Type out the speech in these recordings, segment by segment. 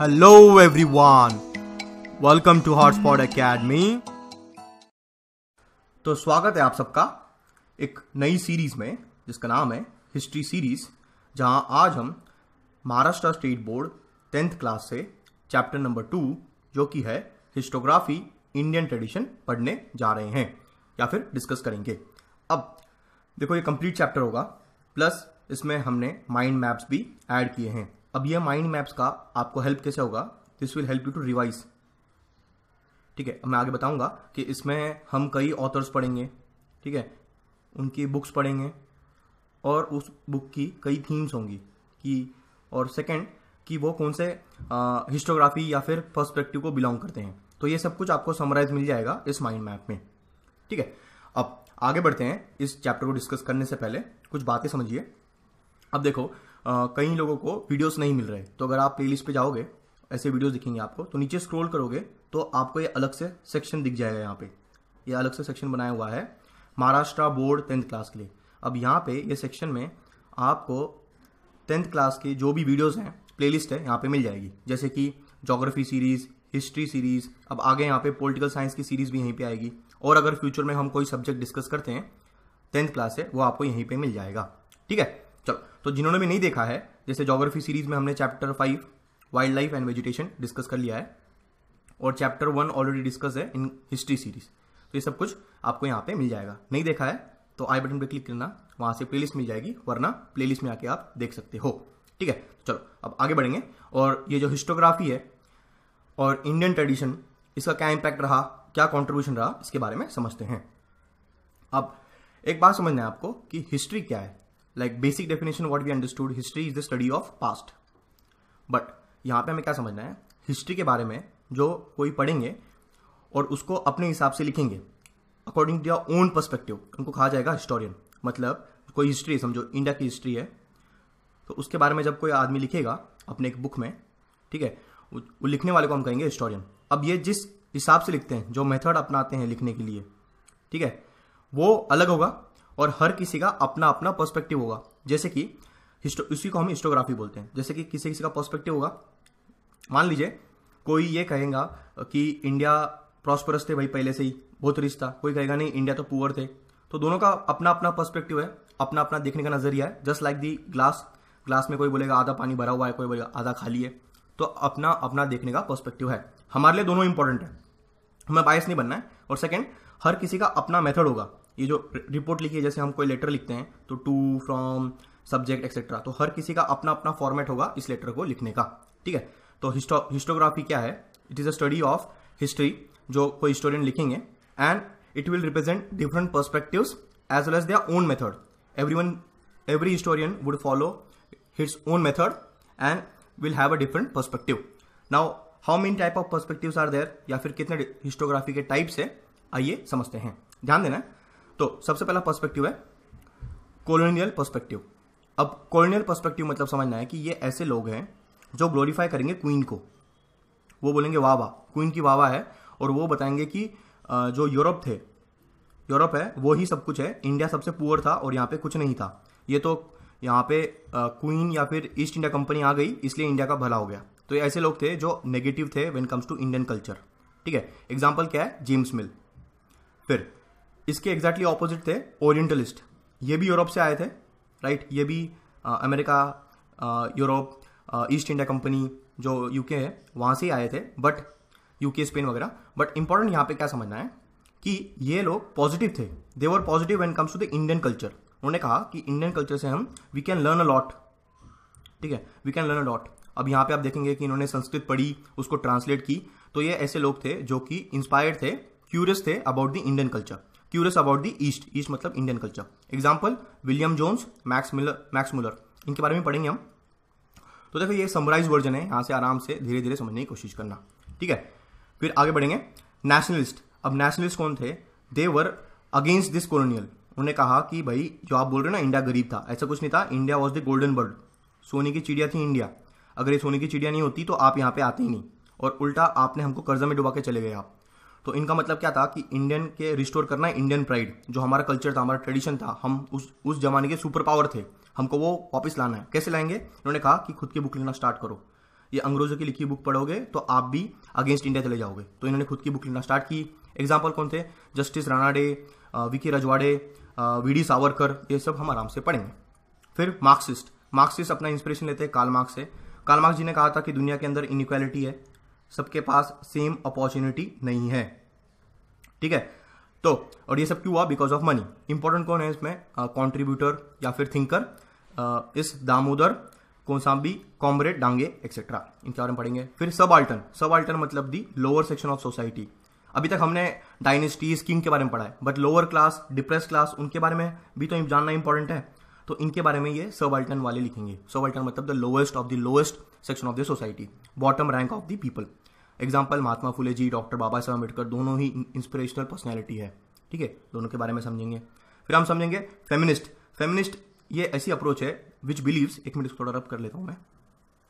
Hello everyone welcome to hotspot academy तो स्वागत है आप सबका एक नई सीरीज में जिसका नाम है हिस्ट्री सीरीज जहां आज हम Maharashtra state board tenth class से चैप्टर नंबर टू जो कि है हिस्टोग्राफी इंडियन ट्रेडिशन पढ़ने जा रहे हैं या फिर डिस्कस करेंगे अब देखो ये कंप्लीट चैप्टर होगा प्लस इसमें हमने माइंड मैप्स भी ऐड किए हैं अब यह माइंड मैप्स का आपको हेल्प कैसे होगा this will help you to revise ठीक है मैं आगे बताऊंगा कि इसमें हम कई ऑथर्स पढ़ेंगे ठीक है उनकी बुक्स पढ़ेंगे और उस बुक की कई थीम्स होंगी कि और सेकंड कि वो कौन से हिस्टोग्राफी या फिर पर्सपेक्टिव को बिलोंग करते हैं तो ये सब कुछ आपको समराइज मिल जाएगा इस माइंड मैप में ठीक है अब आगे बढ़ते हैं इस चैप्टर को डिस्कस करने से पहले कुछ बातें समझिए अब देखो कई लोगों को वीडियोस नहीं मिल रहे तो अगर आप प्लेलिस्ट पे जाओगे ऐसे वीडियोस दिखेंगे आपको तो नीचे स्क्रॉल करोगे तो आपको ये अलग से सेक्शन दिख जाएगा यहाँ पे ये अलग से सेक्शन बनाया हुआ है महाराष्ट्र बोर्ड टेंथ क्लास के लिए अब यहाँ पे ये सेक्शन में आपको टेंथ क्लास के जो भी वीडियोज़ हैं प्ले है यहाँ पे मिल जाएगी जैसे कि जोग्राफी सीरीज़ हिस्ट्री सीरीज़ अब आगे यहाँ पे पोलिटिकल साइंस की सीरीज़ भी यहीं पर आएगी और अगर फ्यूचर में हम कोई सब्जेक्ट डिस्कस करते हैं टेंथ क्लास है वो आपको यहीं पे मिल जाएगा ठीक है तो जिन्होंने भी नहीं देखा है जैसे जोग्राफी सीरीज में हमने chapter five wildlife and vegetation discuss कर लिया है और चैप्टर वन ऑलरेडी डिस्कस है इन हिस्ट्री सीरीज तो ये सब कुछ आपको यहाँ पे मिल जाएगा नहीं देखा है तो आई बटन पर क्लिक करना वहाँ से प्लेलिस्ट मिल जाएगी वरना प्लेलिस्ट में आके आप देख सकते हो ठीक है तो चलो अब आगे बढ़ेंगे और ये जो हिस्टोग्राफी है और इंडियन ट्रेडिशन इसका क्या इम्पैक्ट रहा क्या कॉन्ट्रीब्यूशन रहा इसके बारे में समझते हैं अब एक बात समझना है आपको कि हिस्ट्री क्या है like basic definition what we understood history is the study of past but यहाँ पे हमें क्या समझना है हिस्ट्री के बारे में जो कोई पढ़ेंगे और उसको अपने हिसाब से लिखेंगे according to your own perspective उनको कहा जाएगा हिस्टोरियन मतलब कोई हिस्ट्री समझो इंडिया की हिस्ट्री है तो उसके बारे में जब कोई आदमी लिखेगा अपने एक बुक में ठीक है वो लिखने वाले को हम कहेंगे हिस्टोरियन अब ये जिस हिसाब से लिखते हैं जो मेथड अपनाते हैं लिखने के लिए ठीक है वो अलग होगा और हर किसी का अपना अपना पर्सपेक्टिव होगा जैसे कि इसी को हम हिस्टोग्राफी बोलते हैं जैसे कि किसी किसी का पर्सपेक्टिव होगा मान लीजिए कोई ये कहेगा कि इंडिया प्रॉस्परस थे भाई पहले से ही बहुत रिच था कोई कहेगा नहीं इंडिया तो पुअर थे तो दोनों का अपना अपना पर्सपेक्टिव है अपना अपना देखने का नजरिया है just like the glass glass में कोई बोलेगा आधा पानी भरा हुआ है कोई बोलेगा आधा खाली है तो अपना अपना देखने का पर्सपेक्टिव है हमारे लिए दोनों इंपॉर्टेंट है हमें बायस नहीं बनना है और सेकेंड हर किसी का अपना मेथड होगा ये जो रिपोर्ट लिखी है जैसे हम कोई लेटर लिखते हैं तो टू फ्रॉम सब्जेक्ट एक्सेट्रा तो हर किसी का अपना अपना फॉर्मेट होगा इस लेटर को लिखने का ठीक है तो हिस्टोग्राफी क्या है it is a study of history जो कोई हिस्टोरियन लिखेंगे and it will represent different perspective as well as their own method every one every historian would follow his own method and will have a different perspective now how many type of perspective are there या फिर कितने historiography के types है आइए समझते हैं ध्यान देना है तो सबसे पहला पर्सपेक्टिव है कॉलोनियल पर्सपेक्टिव अब कॉलोनियल पर्सपेक्टिव मतलब समझना है कि ये ऐसे लोग हैं जो ग्लोरीफाई करेंगे क्वीन को वो बोलेंगे वाह क्वीन की वाह वाह है और वो बताएंगे कि जो यूरोप थे यूरोप है वो ही सब कुछ है इंडिया सबसे पुअर था और यहाँ पे कुछ नहीं था ये तो यहाँ पे क्वीन या फिर ईस्ट इंडिया कंपनी आ गई इसलिए इंडिया का भला हो गया तो ये ऐसे लोग थे जो नेगेटिव थे when comes to Indian culture ठीक है एग्जाम्पल क्या है जेम्स मिल फिर इसके एग्जैक्टली ऑपोजिट थे ओरिएंटलिस्ट ये भी यूरोप से आए थे राइट ये भी आ, America Europe East India company जो यूके है वहाँ से ही आए थे बट यूके स्पेन वगैरह बट इंपॉर्टेंट यहाँ पे क्या समझना है कि ये लोग पॉजिटिव थे they were positive and comes to the Indian culture उन्होंने कहा कि इंडियन कल्चर से हम we can learn a lot ठीक है we can learn a lot अब यहाँ पे आप देखेंगे कि इन्होंने संस्कृत पढ़ी उसको ट्रांसलेट की तो ये ऐसे लोग थे जो कि इंस्पायर्ड थे क्यूरियस थे about the Indian culture curious about the east east मतलब Indian culture example William Jones Max Miller Max Muller इनके बारे में पढ़ेंगे हम तो देखो ये समराइज वर्जन है यहाँ से आराम से धीरे धीरे समझने की कोशिश करना ठीक है फिर आगे बढ़ेंगे नेशनलिस्ट अब नेशनलिस्ट कौन थे they were against this colonial उन्होंने कहा कि भाई जो आप बोल रहे हो ना इंडिया गरीब था ऐसा कुछ नहीं था India was the golden bird सोने की चिड़िया थी इंडिया अगर ये सोने की चिड़िया नहीं होती तो आप यहाँ पे आते ही नहीं और उल्टा आपने हमको कर्जा में डुबा के चले गए आप तो इनका मतलब क्या था कि इंडियन के रिस्टोर करना है इंडियन प्राइड जो हमारा कल्चर था हमारा ट्रेडिशन था हम उस उस जमाने के सुपर पावर थे हमको वो वापस लाना है कैसे लाएंगे इन्होंने कहा कि खुद की बुक लिखना स्टार्ट करो ये अंग्रेजों की लिखी बुक पढ़ोगे तो आप भी अगेंस्ट इंडिया चले जाओगे तो इन्होंने खुद की बुक लिखना स्टार्ट की एग्जाम्पल कौन थे Justice Ranade V K Rajwade V D Savarkar ये सब हम आराम से पढ़ेंगे फिर मार्क्सिस्ट मार्क्सिस्ट अपना इंस्पिरेशन लेते हैं काल मार्क्स से काल मार्क्स जी ने कहा था कि दुनिया के अंदर इनक्वालिटी है सबके पास सेम अपॉर्चुनिटी नहीं है ठीक है तो और ये सब क्यों हुआ बिकॉज ऑफ मनी इंपॉर्टेंट कौन है इसमें कॉन्ट्रीब्यूटर uh, या फिर थिंकर uh, इस दामोदर भी कॉमरेड डांगे एक्सेट्रा इनके बारे में पढ़ेंगे फिर सब आल्टन सब आल्टन मतलब the lower section of society अभी तक हमने डायनेस्टीज किंग के बारे में पढ़ा है but lower class depressed class उनके बारे में भी तो जानना इंपॉर्टेंट है तो इनके बारे में ये सब आल्टन वाले लिखेंगे सब आल्टन मतलब the lowest of the lowest section of the society bottom rank of the people example Mahatma Phule ji doctor Baba Saheb Ambedkar दोनों ही इंस्पिरेशनल पर्सनैलिटी है ठीक है दोनों के बारे में समझेंगे फिर हम समझेंगे फेमिनिस्ट फेमिनिस्ट ये ऐसी अप्रोच है विच बिलीव्स एक मिनट थोड़ा रब कर लेता हूँ मैं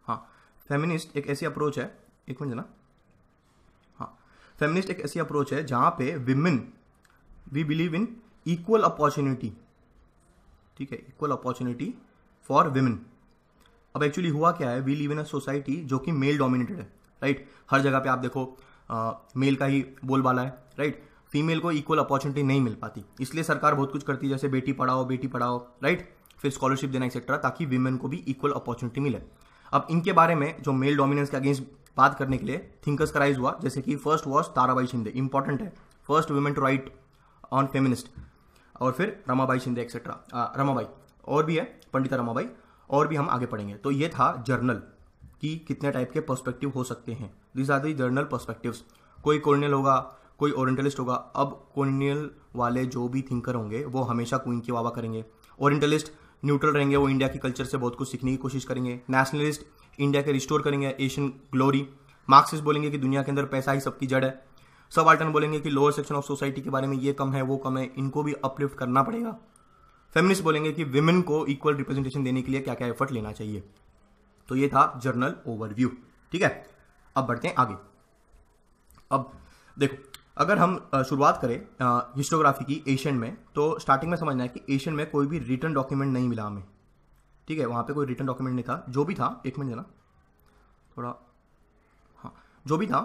हाँ फेमिनिस्ट एक ऐसी अप्रोच है एक मिनट ना हाँ फेमिनिस्ट एक ऐसी अप्रोच है जहाँ पे women we believe in equal opportunity ठीक है इक्वल अपॉर्चुनिटी फॉर विमेन अब एक्चुअली हुआ क्या है we live in a society जो कि मेल डोमिनेटेड है राइट हर जगह पे आप देखो आ, मेल का ही बोलबाला है राइट फीमेल को इक्वल अपॉर्चुनिटी नहीं मिल पाती इसलिए सरकार बहुत कुछ करती है जैसे बेटी पढ़ाओ बेटी पढ़ाओ राइट फिर स्कॉलरशिप देना एक्सेट्रा ताकि वीमेन को भी इक्वल अपॉर्चुनिटी मिले अब इनके बारे में जो मेल डोमिनेंस के अगेंस्ट बात करने के लिए थिंकर्स कराइज हुआ जैसे कि first was Tarabai Shinde important है first women to write on feminist और फिर रमाबाई शिंदे एक्सेट्रा रमाबाई और भी है पंडिता रमाबाई और भी हम आगे पढ़ेंगे तो ये था जर्नल कि कितने टाइप के पर्सपेक्टिव हो सकते हैं this are the journal perspective कोई कोर्नियल होगा कोई ओरिएंटलिस्ट होगा अब कोर्नियल वाले जो भी थिंकर होंगे वो हमेशा क्वीन की वाबा करेंगे ओरिएंटलिस्ट न्यूट्रल रहेंगे वो इंडिया के कल्चर से बहुत कुछ सीखने की कोशिश करेंगे नेशनलिस्ट इंडिया के रिस्टोर करेंगे एशियन ग्लोरी मार्क्सिस्ट बोलेंगे कि दुनिया के अंदर पैसा ही सबकी जड़ है सब आल्टन बोलेंगे कि लोअर सेक्शन ऑफ सोसाइटी के बारे में ये कम है वो कम है इनको भी अपलिफ्ट करना पड़ेगा फेमिनिस्ट बोलेंगे कि विमेन को इक्वल रिप्रेजेंटेशन देने के लिए क्या क्या एफर्ट लेना चाहिए तो ये था जर्नल ओवरव्यू ठीक है अब बढ़ते हैं आगे अब देखो अगर हम शुरुआत करें हिस्टोग्राफी की एशियन में तो स्टार्टिंग में समझना है कि एशियन में कोई भी रिटर्न डॉक्यूमेंट नहीं मिला हमें ठीक है वहाँ पे कोई रिटर्न डॉक्यूमेंट नहीं था जो भी था एक मिनट देना थोड़ा हाँ जो भी था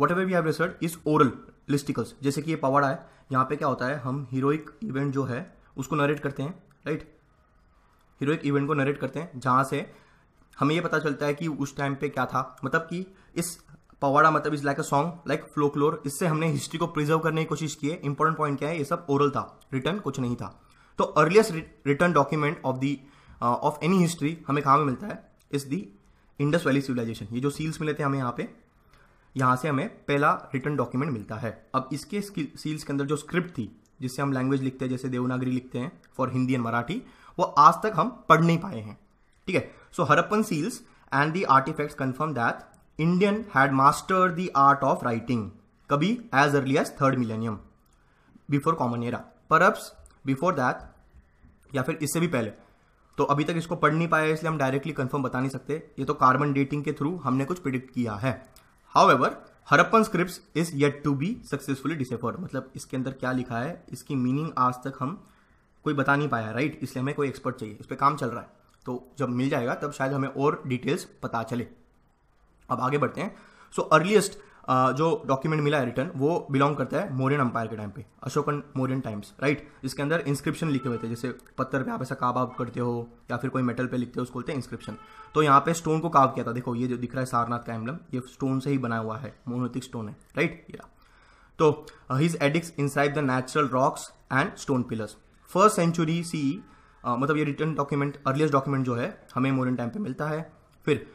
whatever we have research is oral listicles जैसे कि ये पवाड़ा है यहाँ पे क्या होता है हम हीरोइक इवेंट जो है उसको नरेट करते हैं राइट हीरोइक इवेंट को नरेट करते हैं जहाँ से हमें ये पता चलता है कि उस टाइम पे क्या था मतलब कि इस पवाड़ा मतलब is like a song like folklore इससे हमने हिस्ट्री को प्रिजर्व करने की कोशिश की है इंपॉर्टेंट पॉइंट क्या है ये सब ओरल था रिटर्न कुछ नहीं था तो earliest written document of the of any history हमें कहाँ में मिलता है इस दी इंडस वैली सिविलाइजेशन ये जो सील्स मिले थे हमें यहाँ पे यहाँ से हमें पहला रिटर्न डॉक्यूमेंट मिलता है अब इसके सील्स के अंदर जो स्क्रिप्ट थी जिससे हम लैंग्वेज लिखते हैं जैसे देवनागरी लिखते हैं फॉर हिंदी एंड मराठी वो आज तक हम पढ़ नहीं पाए हैं ठीक है So Harappan seals and the artifacts confirm that Indian had mastered the art of writing, kabhi as early as 3rd millennium before common era. Perhaps before that या फिर इससे भी पहले तो अभी तक इसको पढ़ नहीं पाया इसलिए हम डायरेक्टली कंफर्म बता नहीं सकते ये तो कार्बन डेटिंग के थ्रू हमने कुछ प्रिडिक्ट किया है however Harappan script is yet to be successfully decipher मतलब इसके अंदर क्या लिखा है इसकी मीनिंग आज तक हम कोई बता नहीं पाया राइट इसलिए हमें कोई एक्सपर्ट चाहिए इस पर काम चल रहा है तो जब मिल जाएगा तब शायद हमें और डिटेल्स पता चले अब आगे बढ़ते हैं सो so, अर्लीस्ट जो डॉक्यूमेंट मिला है रिटर्न वो बिलोंग करता है मौर्यन अंपायर के टाइम पे अशोकन मौर्यन टाइम्स राइट इसके अंदर इंस्क्रिप्शन लिखे हुए थे जैसे पत्थर पे आप ऐसा काब आप करते हो या फिर कोई मेटल पे लिखते हो उसको बोलते हैं इंस्क्रिप्शन तो यहाँ पे स्टोन को काव किया था देखो ये जो दिख रहा है सारनाथ का एम्बलम ये स्टोन से ही बना हुआ है मोनोथिक स्टोन है राइट ये तो his edicts in the natural rocks and stone pillars first century C ah, मतलब ये रिटर्न डॉक्यूमेंट अर्लीस्ट डॉक्यूमेंट जो है हमें मॉडर्न टाइम पे मिलता है फिर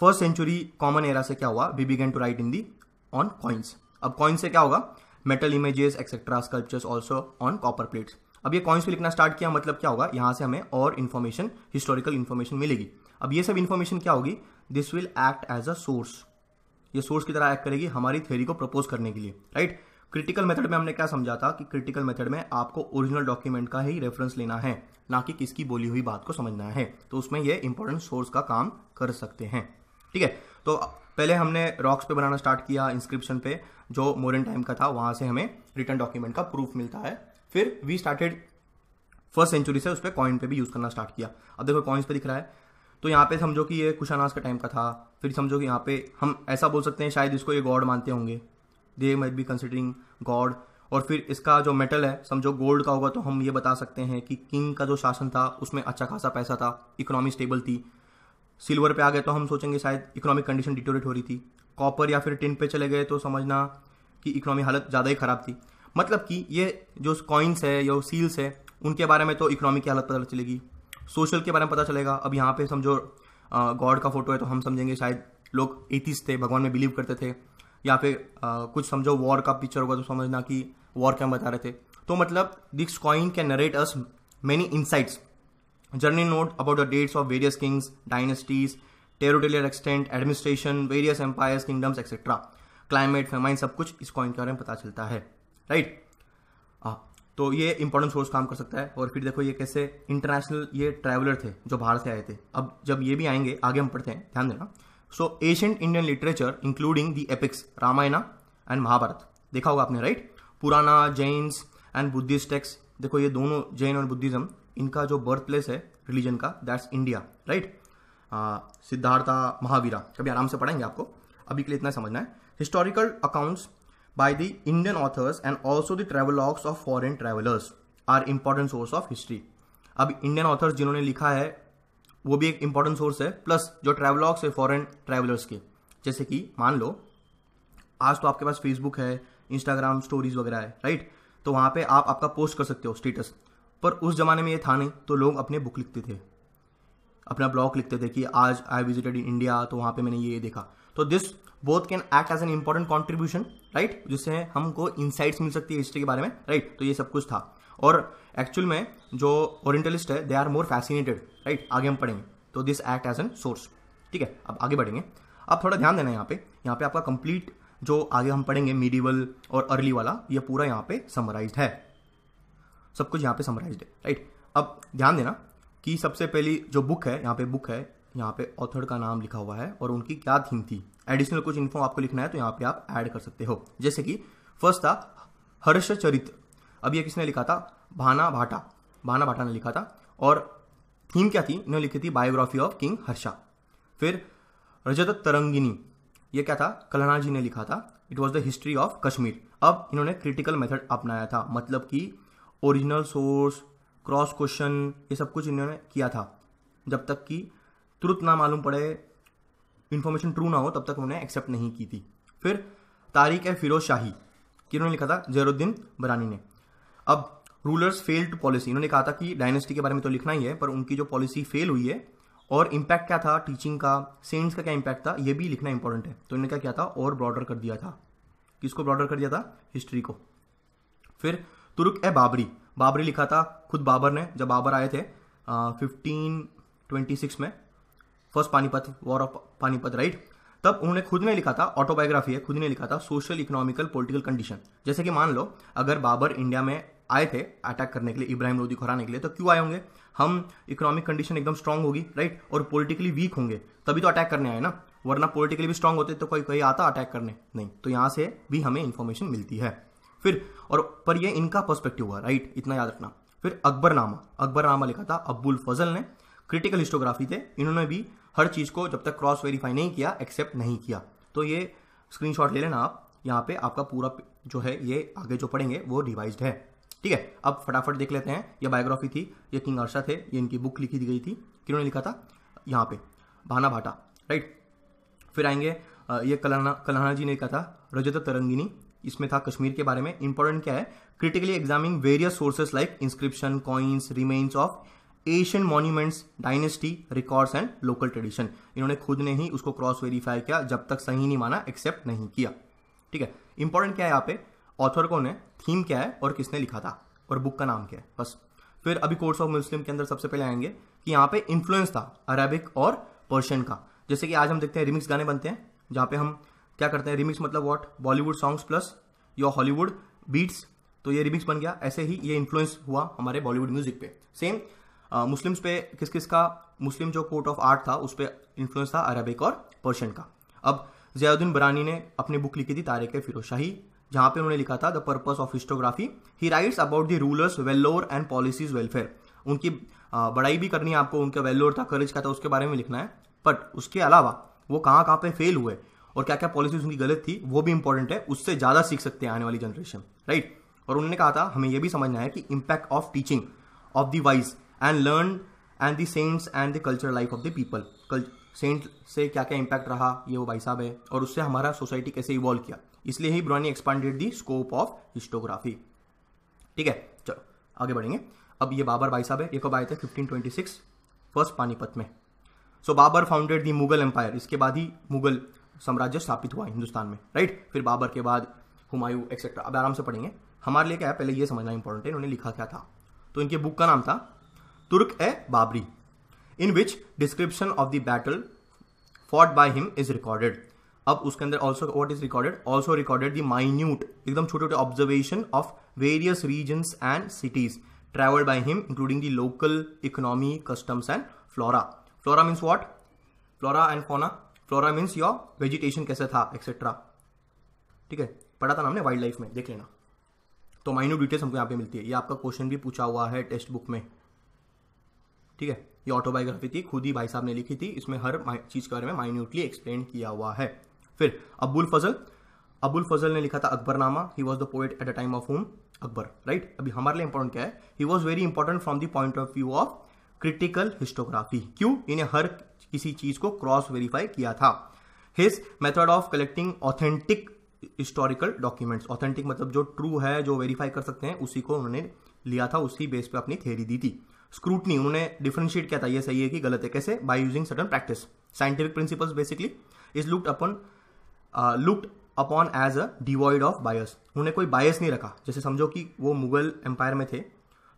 फर्स्ट सेंचुरी कॉमन एरा से क्या हुआ we begin to write in the on coins अब कॉइन्स से क्या होगा metal images etcetera sculptures also on copper plates अब ये कॉइन्स पे लिखना स्टार्ट किया मतलब क्या होगा यहाँ से हमें और इन्फॉर्मेशन हिस्टोरिकल इन्फॉर्मेशन मिलेगी अब ये सब इन्फॉर्मेशन क्या होगी this will act as a source ये सोर्स की तरह एक्ट करेगी हमारी थ्योरी को प्रपोज करने के लिए राइट क्रिटिकल मेथड में हमने क्या समझा था कि क्रिटिकल मेथड में आपको ओरिजिनल डॉक्यूमेंट का ही रेफरेंस लेना है ना कि किसकी बोली हुई बात को समझना है तो उसमें ये इंपॉर्टेंट सोर्स का काम कर सकते हैं ठीक है तो पहले हमने रॉक्स पे बनाना स्टार्ट किया इंस्क्रिप्शन पे जो मोरन टाइम का था वहां से हमें रिटर्न डॉक्यूमेंट का प्रूफ मिलता है फिर वी स्टार्टेड फर्स्ट सेंचुरी से उस पर कॉइन पे भी यूज करना स्टार्ट किया अब देखो कॉइन्स पे दिख रहा है तो यहाँ पे समझो कि ये कुशानास का टाइम का था फिर समझो कि यहाँ पे हम ऐसा बोल सकते हैं शायद इसको ये गॉड मानते होंगे they might be considering god और फिर इसका जो मेटल है समझो गोल्ड का होगा तो हम ये बता सकते हैं कि किंग का जो शासन था उसमें अच्छा खासा पैसा था इकोनॉमी स्टेबल थी सिल्वर पे आ गए तो हम सोचेंगे शायद इकोनॉमिक कंडीशन डिटोरेट हो रही थी कॉपर या फिर टिन पे चले गए तो समझना कि इकोनॉमी हालत ज़्यादा ही ख़राब थी मतलब कि ये जो कॉइन्स है या सील्स है उनके बारे में तो इकोनॉमी की हालत पता चलेगी सोशल के बारे में पता चलेगा अब यहाँ पे समझो गॉड का फोटो है तो हम समझेंगे शायद लोग एथीस थे भगवान में बिलीव करते थे या फिर कुछ समझो वॉर का पिक्चर होगा तो समझना कि वॉर क्या बता रहे थे तो मतलब this coin can narrate us many insights journey note about the dates of various kings dynasties territorial extent administration various empires kingdoms etcetera climate famine सब कुछ इस कॉइन के बारे में पता चलता है राइट हाँ, तो ये इंपॉर्टेंट सोर्स काम कर सकता है और फिर देखो ये कैसे इंटरनेशनल ये ट्रैवलर थे जो बाहर से आए थे अब जब ये भी आएंगे आगे हम पढ़ते हैं ध्यान देना so ancient Indian literature including the epics Ramayana and Mahabharata देखा होगा आपने राइट पुराना जैन्स एंड बुद्धिस्ट टेक्स देखो ये दोनों जैन और बुद्धिज्म इनका जो बर्थ प्लेस है रिलीजन का that's India right Siddhartha Mahavira कभी आराम से पढ़ाएंगे आपको अभी के लिए इतना समझना है historical accounts by the Indian authors and also the travelogues of foreign travellers are important source of history अब इंडियन ऑथर्स जिन्होंने लिखा है वो भी एक इंपॉर्टेंट सोर्स है प्लस जो ट्रेवलॉग्स है फॉरेन ट्रेवलर्स के जैसे कि मान लो आज तो आपके पास फेसबुक है इंस्टाग्राम स्टोरीज वगैरह है राइट तो वहाँ पे आप आपका पोस्ट कर सकते हो स्टेटस पर उस ज़माने में ये था नहीं तो लोग अपने बुक लिखते थे अपना ब्लॉग लिखते थे कि आज आई विजिटेड इन इंडिया तो वहाँ पे मैंने ये देखा तो this both can act as an important contribution right जिससे हमको इनसाइट्स मिल सकती है हिस्ट्री के बारे में राइट right? तो ये सब कुछ था और एक्चुअल में जो ओरिएंटलिस्ट है they are more fascinated right आगे हम पढ़ेंगे तो this act as an source ठीक है अब आगे बढ़ेंगे अब थोड़ा ध्यान देना यहाँ पे यहाँ पे आपका कंप्लीट जो आगे हम पढ़ेंगे मीडिवल और अर्ली वाला ये पूरा यहाँ पे समराइज है सब कुछ यहाँ पे समराइज है राइट अब ध्यान देना कि सबसे पहली जो बुक है यहाँ पे बुक है यहाँ पे ऑथर का नाम लिखा हुआ है और उनकी क्या थीम थी एडिशनल कुछ इन्फॉर्म आपको लिखना है तो यहाँ पे आप ऐड कर सकते हो जैसे कि फर्स्ट था हर्ष चरित्र अब ये किसने लिखा था भाना भाटा भाना भाटा ने लिखा था और थीम क्या थी इन्होंने लिखी थी बायोग्राफी ऑफ किंग हर्षा फिर रजत तरंगिनी ये क्या था कलना जी ने लिखा था it was the history of Kashmir अब इन्होंने क्रिटिकल मेथड अपनाया था मतलब कि ओरिजिनल सोर्स क्रॉस क्वेश्चन ये सब कुछ इन्होंने किया था जब तक कि तुरंत ना मालूम पड़े इन्फॉर्मेशन ट्रू ना हो तब तक उन्होंने एक्सेप्ट नहीं की थी फिर तारीख ए फिरोज शाही कि लिखा था जहरुद्दीन बरानी ने अब रूलर्स फेल्ड पॉलिसी इन्होंने कहा था कि डायनेस्टी के बारे में तो लिखना ही है पर उनकी जो पॉलिसी फेल हुई है और इम्पैक्ट क्या था टीचिंग का सेंट्स का क्या इम्पैक्ट था ये भी लिखना इंपॉर्टेंट है तो इन्होंने क्या किया था और ब्रॉडर कर दिया था किसको ब्रॉडर कर दिया था हिस्ट्री को फिर तुर्क ए बाबरी बाबरी लिखा था खुद बाबर ने जब बाबर आए थे फिफ्टीन ट्वेंटी सिक्स में first Panipat war of Panipat right तब उन्होंने खुद ने लिखा था ऑटोबायोग्राफी है खुद ने लिखा था सोशल इकोनॉमिकल पॉलिटिकल कंडीशन जैसे कि मान लो अगर बाबर इंडिया में आए थे अटैक करने के लिए इब्राहिम लोदी को हराने के लिए तो क्यों आए होंगे हम इकोनॉमिक कंडीशन एकदम स्ट्रांग होगी राइट और पॉलिटिकली वीक होंगे तभी तो अटैक करने आए ना वरना पॉलिटिकली भी स्ट्रांग होते तो कोई कोई आता अटैक करने नहीं तो यहाँ से भी हमें इन्फॉर्मेशन मिलती है फिर और पर ये इनका पर्सपेक्टिव हुआ राइट इतना याद रखना फिर अकबरनामा अकबरनामा लिखा था अब्बुल फजल ने क्रिटिकल हिस्टोग्राफी थे इन्होंने भी हर चीज़ को जब तक क्रॉस वेरीफाई नहीं किया एक्सेप्ट नहीं किया तो ये स्क्रीनशॉट ले लेना आप यहाँ पे आपका पूरा जो है ये आगे जो पढ़ेंगे वो रिवाइज्ड है ठीक है अब फटाफट देख लेते हैं ये बायोग्राफी थी ये किंग अर्षा थे ये इनकी बुक लिखी गई थी किन्होंने लिखा था यहाँ पे भाना भाटा राइट फिर आएंगे ये कलाना कलाना जी ने लिखा था रजत तरंगिनी इसमें था कश्मीर के बारे में इंपॉर्टेंट क्या है critically examining various sources like inscription coins remains of Asian monuments dynasty records and local tradition इन्होंने खुद ने ही उसको क्रॉस वेरीफाई किया जब तक सही नहीं माना एक्सेप्ट नहीं किया ठीक है इंपॉर्टेंट क्या है यहाँ पे ऑथर कौन है थीम क्या है और किसने लिखा था और बुक का नाम क्या है बस फिर अभी कोर्स ऑफ मुस्लिम के अंदर सबसे पहले आएंगे कि यहाँ पे इन्फ्लुएंस था अरेबिक और पर्शियन का जैसे कि आज हम देखते हैं रिमिक्स गाने बनते हैं जहाँ पे हम क्या करते हैं रिमिक्स मतलब वॉट बॉलीवुड सॉन्ग्स प्लस या हॉलीवुड बीट्स तो ये रिमिक्स बन गया ऐसे ही ये इन्फ्लुएंस हुआ हमारे बॉलीवुड म्यूजिक पे सेम मुस्लिम्स पे किस किस का मुस्लिम जो कोर्ट ऑफ आर्ट था उस पर इन्फ्लुएंस था अरेबिक और पर्शियन का अब जियाउद्दीन बरानी ने अपनी बुक लिखी थी तारिक के फिरोशाही जहां पे उन्होंने लिखा था the purpose of historiography he writes about the rulers valour and policies welfare उनकी बड़ाई भी करनी है आपको उनका वेल्लोर था करेज का था उसके बारे में लिखना है बट उसके अलावा वो कहाँ कहाँ पे फेल हुए और क्या क्या पॉलिसीज उनकी गलत थी वो भी इंपॉर्टेंट है उससे ज़्यादा सीख सकते हैं आने वाली जनरेशन राइट और उन्होंने कहा था हमें यह भी समझना है कि impact of teaching of the wise and learn and the saints and the culture life of the people saint से क्या क्या इम्पैक्ट रहा ये वो भाई साहब है और उससे हमारा सोसाइटी कैसे इवॉल्व किया इसलिए ही ब्रॉनी expanded the scope of historiography ठीक है चलो आगे बढ़ेंगे अब ये बाबर भाई साहब है ये कब आए थे 1526 फर्स्ट पानीपत में so Babur founded the Mughal empire इसके बाद ही मुगल साम्राज्य स्थापित हुआ हिंदुस्तान में राइट फिर बाबर के बाद हुमायूं एक्सेट्रा अब आराम से पढ़ेंगे हमारे लिए क्या है पहले ये समझना इंपॉर्टेंट है इन्होंने लिखा क्या था तो इनके बुक का नाम था Tuzuk e Baburi in which description of the battle fought by him is recorded अब उसके अंदर also what is recorded also recorded the minute एकदम छोटे छोटे observation of various region and cities travelled by him including the local economy customs and flora flora means what flora and fauna flora means your vegetation कैसे था etcetera ठीक है पढ़ा था ना हमने वाइल्ड लाइफ में देख लेना तो माइन्यूट डिटेल्स हमको यहाँ पे मिलती है ये आपका क्वेश्चन भी पूछा हुआ है टेक्स्ट बुक में ठीक है ये ऑटोबायोग्राफी थी खुद ही भाई साहब ने लिखी थी इसमें हर चीज़ के बारे में माइन्यूटली एक्सप्लेन किया हुआ है फिर अबुल फजल अबुल फजल ने लिखा था Akbarnama he was the poet at the time of whom Akbar right अभी हमारे लिए इंपॉर्टेंट क्या है he was very important from the point of view of critical historiography क्यों इन्हें हर किसी चीज को क्रॉस वेरीफाई किया था his method of collecting authentic historical documents authentic मतलब जो ट्रू है जो वेरीफाई कर सकते हैं उसी को उन्होंने लिया था उसी बेस पे अपनी थेरी दी थी स्क्रूटनी उन्होंने डिफ्रेंशिएट किया था ये सही है कि गलत है कैसे by using certain practice scientific principles basically is looked upon looked upon as a devoid of bias उन्हें कोई बायस नहीं रखा जैसे समझो कि वो मुगल एम्पायर में थे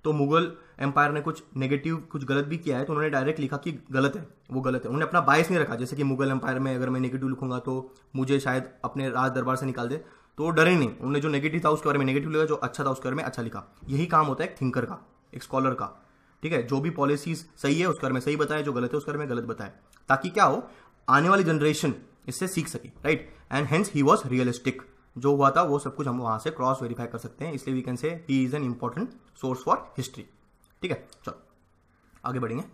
तो मुगल एम्पायर ने कुछ नेगेटिव कुछ गलत भी किया है तो उन्होंने डायरेक्ट लिखा कि गलत है वो गलत है उन्होंने अपना बायस नहीं रखा जैसे कि मुगल एम्पायर में अगर मैं नेगेटिव लिखूंगा तो मुझे शायद अपने राज दरबार से निकाल दे तो डरे नहीं उन्होंने जो नेगेटिव था उसके बारे में नेगेटिव लिखा जो अच्छा था उसके बारे में अच्छा लिखा यही काम होता है एक थिंकर का एक स्कॉलर का ठीक है जो भी पॉलिसीज सही है उसके बारे में सही बताए जो गलत है उसके बारे में गलत बताए ताकि क्या हो आने वाली जनरेशन इससे सीख सके right and hence he was realistic जो हुआ था वो सब कुछ हम वहां से क्रॉस वेरीफाई कर सकते हैं इसलिए we can say he is an important source for history ठीक है चलो आगे बढ़ेंगे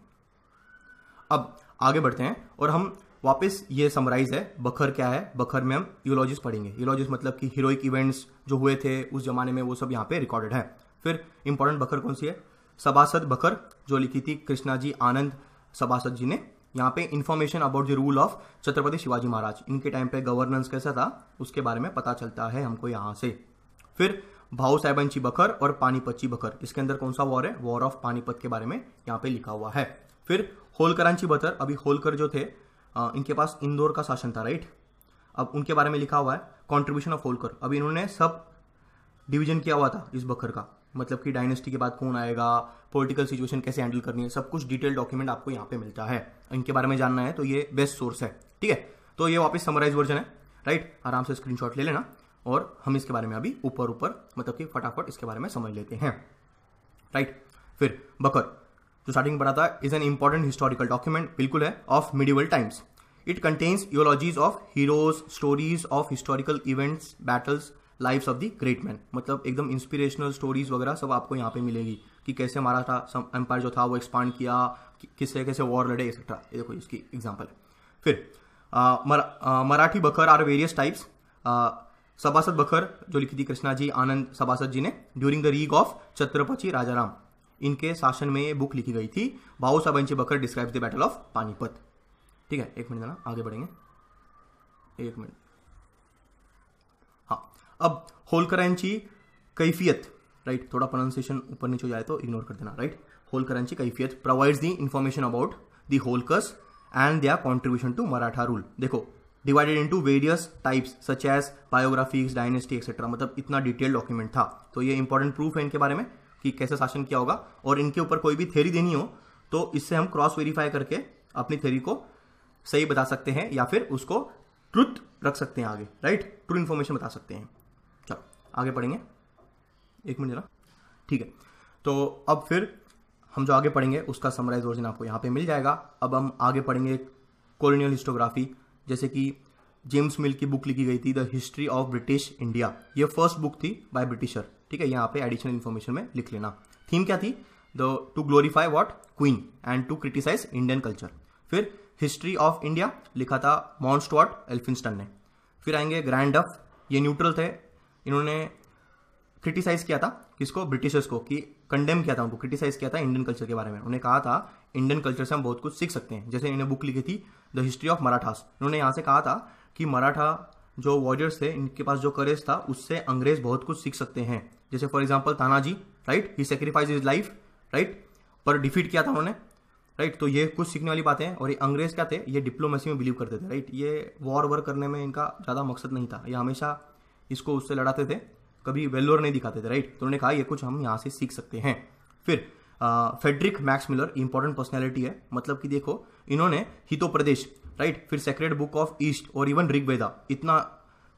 अब आगे बढ़ते हैं और हम वापस ये समराइज है बखर क्या है बखर में हम यूलॉजिस्ट पढ़ेंगे यूलॉजिस्ट मतलब कि हीरोइक इवेंट्स जो हुए थे उस जमाने में वो सब यहाँ पे रिकॉर्डेड है फिर इंपॉर्टेंट बखर कौन सी है सबासद बखर जो लिखी थी कृष्णा जी आनंद सबासद जी ने यहाँ पे information about the rule of Chhatrapati Shivaji Maharaj इनके टाइम पे गवर्नेंस कैसा था उसके बारे में पता चलता है हमको यहाँ से फिर भाऊ साहेबंशी बखर और पानीपत बखर इसके अंदर कौन सा वॉर है वॉर ऑफ पानीपत के बारे में यहाँ पे लिखा हुआ है फिर होलकरांची बतर अभी होलकर जो थे आ, इनके पास इंदौर का शासन था राइट अब उनके बारे में लिखा हुआ है कॉन्ट्रीब्यूशन ऑफ होलकर अभी इन्होंने सब डिविजन किया हुआ था इस बखर का मतलब कि डायनेस्टी के बाद कौन आएगा पॉलिटिकल सिचुएशन कैसे हैंडल करनी है सब कुछ डिटेल डॉक्यूमेंट आपको यहाँ पे मिलता है इनके बारे में जानना है तो ये बेस्ट सोर्स है ठीक है तो ये वापस समराइज वर्जन है राइट आराम से स्क्रीन ले लेना और हम इसके बारे में अभी ऊपर ऊपर मतलब कि फटाफट इसके बारे में समझ लेते हैं राइट फिर बकर जो स्टार्टिंग पढ़ा था is an important historical document बिल्कुल है of medieval times it contains eulogies of heroes stories of historical events battles lifes of the great man मतलब एकदम इंस्पिरेशनल स्टोरीज वगैरह सब आपको यहाँ पे मिलेगी कि कैसे मराठा एम्पायर जो था वो एक्सपांड किया कि, किससे कैसे वॉर लड़े एक्सेट्रा ये देखो इसकी एग्जाम्पल है फिर आ, मर, आ, मराठी बखर आर वेरियस टाइप्स सभासद बखर जो लिखी थी कृष्णा जी आनंद सभासद जी ने during the reign of Chhatrapati Rajaram इनके शासन में ये बुक लिखी गई थी भाऊ इंची Bakhar describe the battle of Panipat ठीक है एक मिनट जाना आगे बढ़ेंगे एक मिनट अब होलकरांची कैफियत राइट थोड़ा प्रोनाउंसिएशन ऊपर नीचे हो जाए तो इग्नोर कर देना right Holkar Kaifiyat provides the information about the Holkars and their contribution to Maratha rule देखो divided into various types such as biographies dynasty etcetera मतलब इतना डिटेल डॉक्यूमेंट था तो ये इंपॉर्टेंट प्रूफ है इनके बारे में कि कैसे शासन किया होगा और इनके ऊपर कोई भी थेरी देनी हो तो इससे हम क्रॉस वेरीफाई करके अपनी थेरी को सही बता सकते हैं या फिर उसको ट्रुथ रख सकते हैं आगे राइट ट्रू इन्फॉर्मेशन बता सकते हैं आगे पढ़ेंगे एक मिनट जरा ठीक है तो अब फिर हम जो आगे पढ़ेंगे उसका समराइज वर्जन आपको यहाँ पे मिल जाएगा अब हम आगे पढ़ेंगे कॉलोनियल हिस्टोग्राफी जैसे कि जेम्स मिल की बुक लिखी गई थी the history of British India ये फर्स्ट बुक थी बाय ब्रिटिशर ठीक है यहाँ पे एडिशनल इन्फॉर्मेशन में लिख लेना थीम क्या थी the to glorify what queen and to criticize Indian culture फिर हिस्ट्री ऑफ इंडिया लिखा था मॉन्स्टॉट एल्फिंस्टन ने फिर आएंगे ग्रैंड डफ ये न्यूट्रल थे इन्होंने क्रिटिसाइज किया था किसको ब्रिटिशर्स को कि कंडेम किया था उनको क्रिटिसाइज किया था इंडियन कल्चर के बारे में उन्होंने कहा था इंडियन कल्चर से हम बहुत कुछ सीख सकते हैं जैसे इन्होंने बुक लिखी थी द हिस्ट्री ऑफ मराठास इन्होंने यहाँ से कहा था कि मराठा जो वॉरियर्स थे इनके पास जो करेज था उससे अंग्रेज बहुत कुछ सीख सकते हैं जैसे for example Tanaji right he sacrifice is life right पर डिफीट किया था उन्होंने राइट तो ये कुछ सीखने वाली बातें हैं और ये अंग्रेज क्या थे ये डिप्लोमेसी में बिलीव करते थे राइट ये वॉर वर करने में इनका ज़्यादा मकसद नहीं था ये हमेशा इसको उससे लड़ाते थे कभी वेल्लोर नहीं दिखाते थे राइट तो उन्होंने कहा ये कुछ हम यहाँ से सीख सकते हैं फिर Frederick Max Muller important personality है मतलब कि देखो इन्होंने हितो प्रदेश राइट फिर सेक्रेट बुक ऑफ ईस्ट और इवन ऋग्वेदा इतना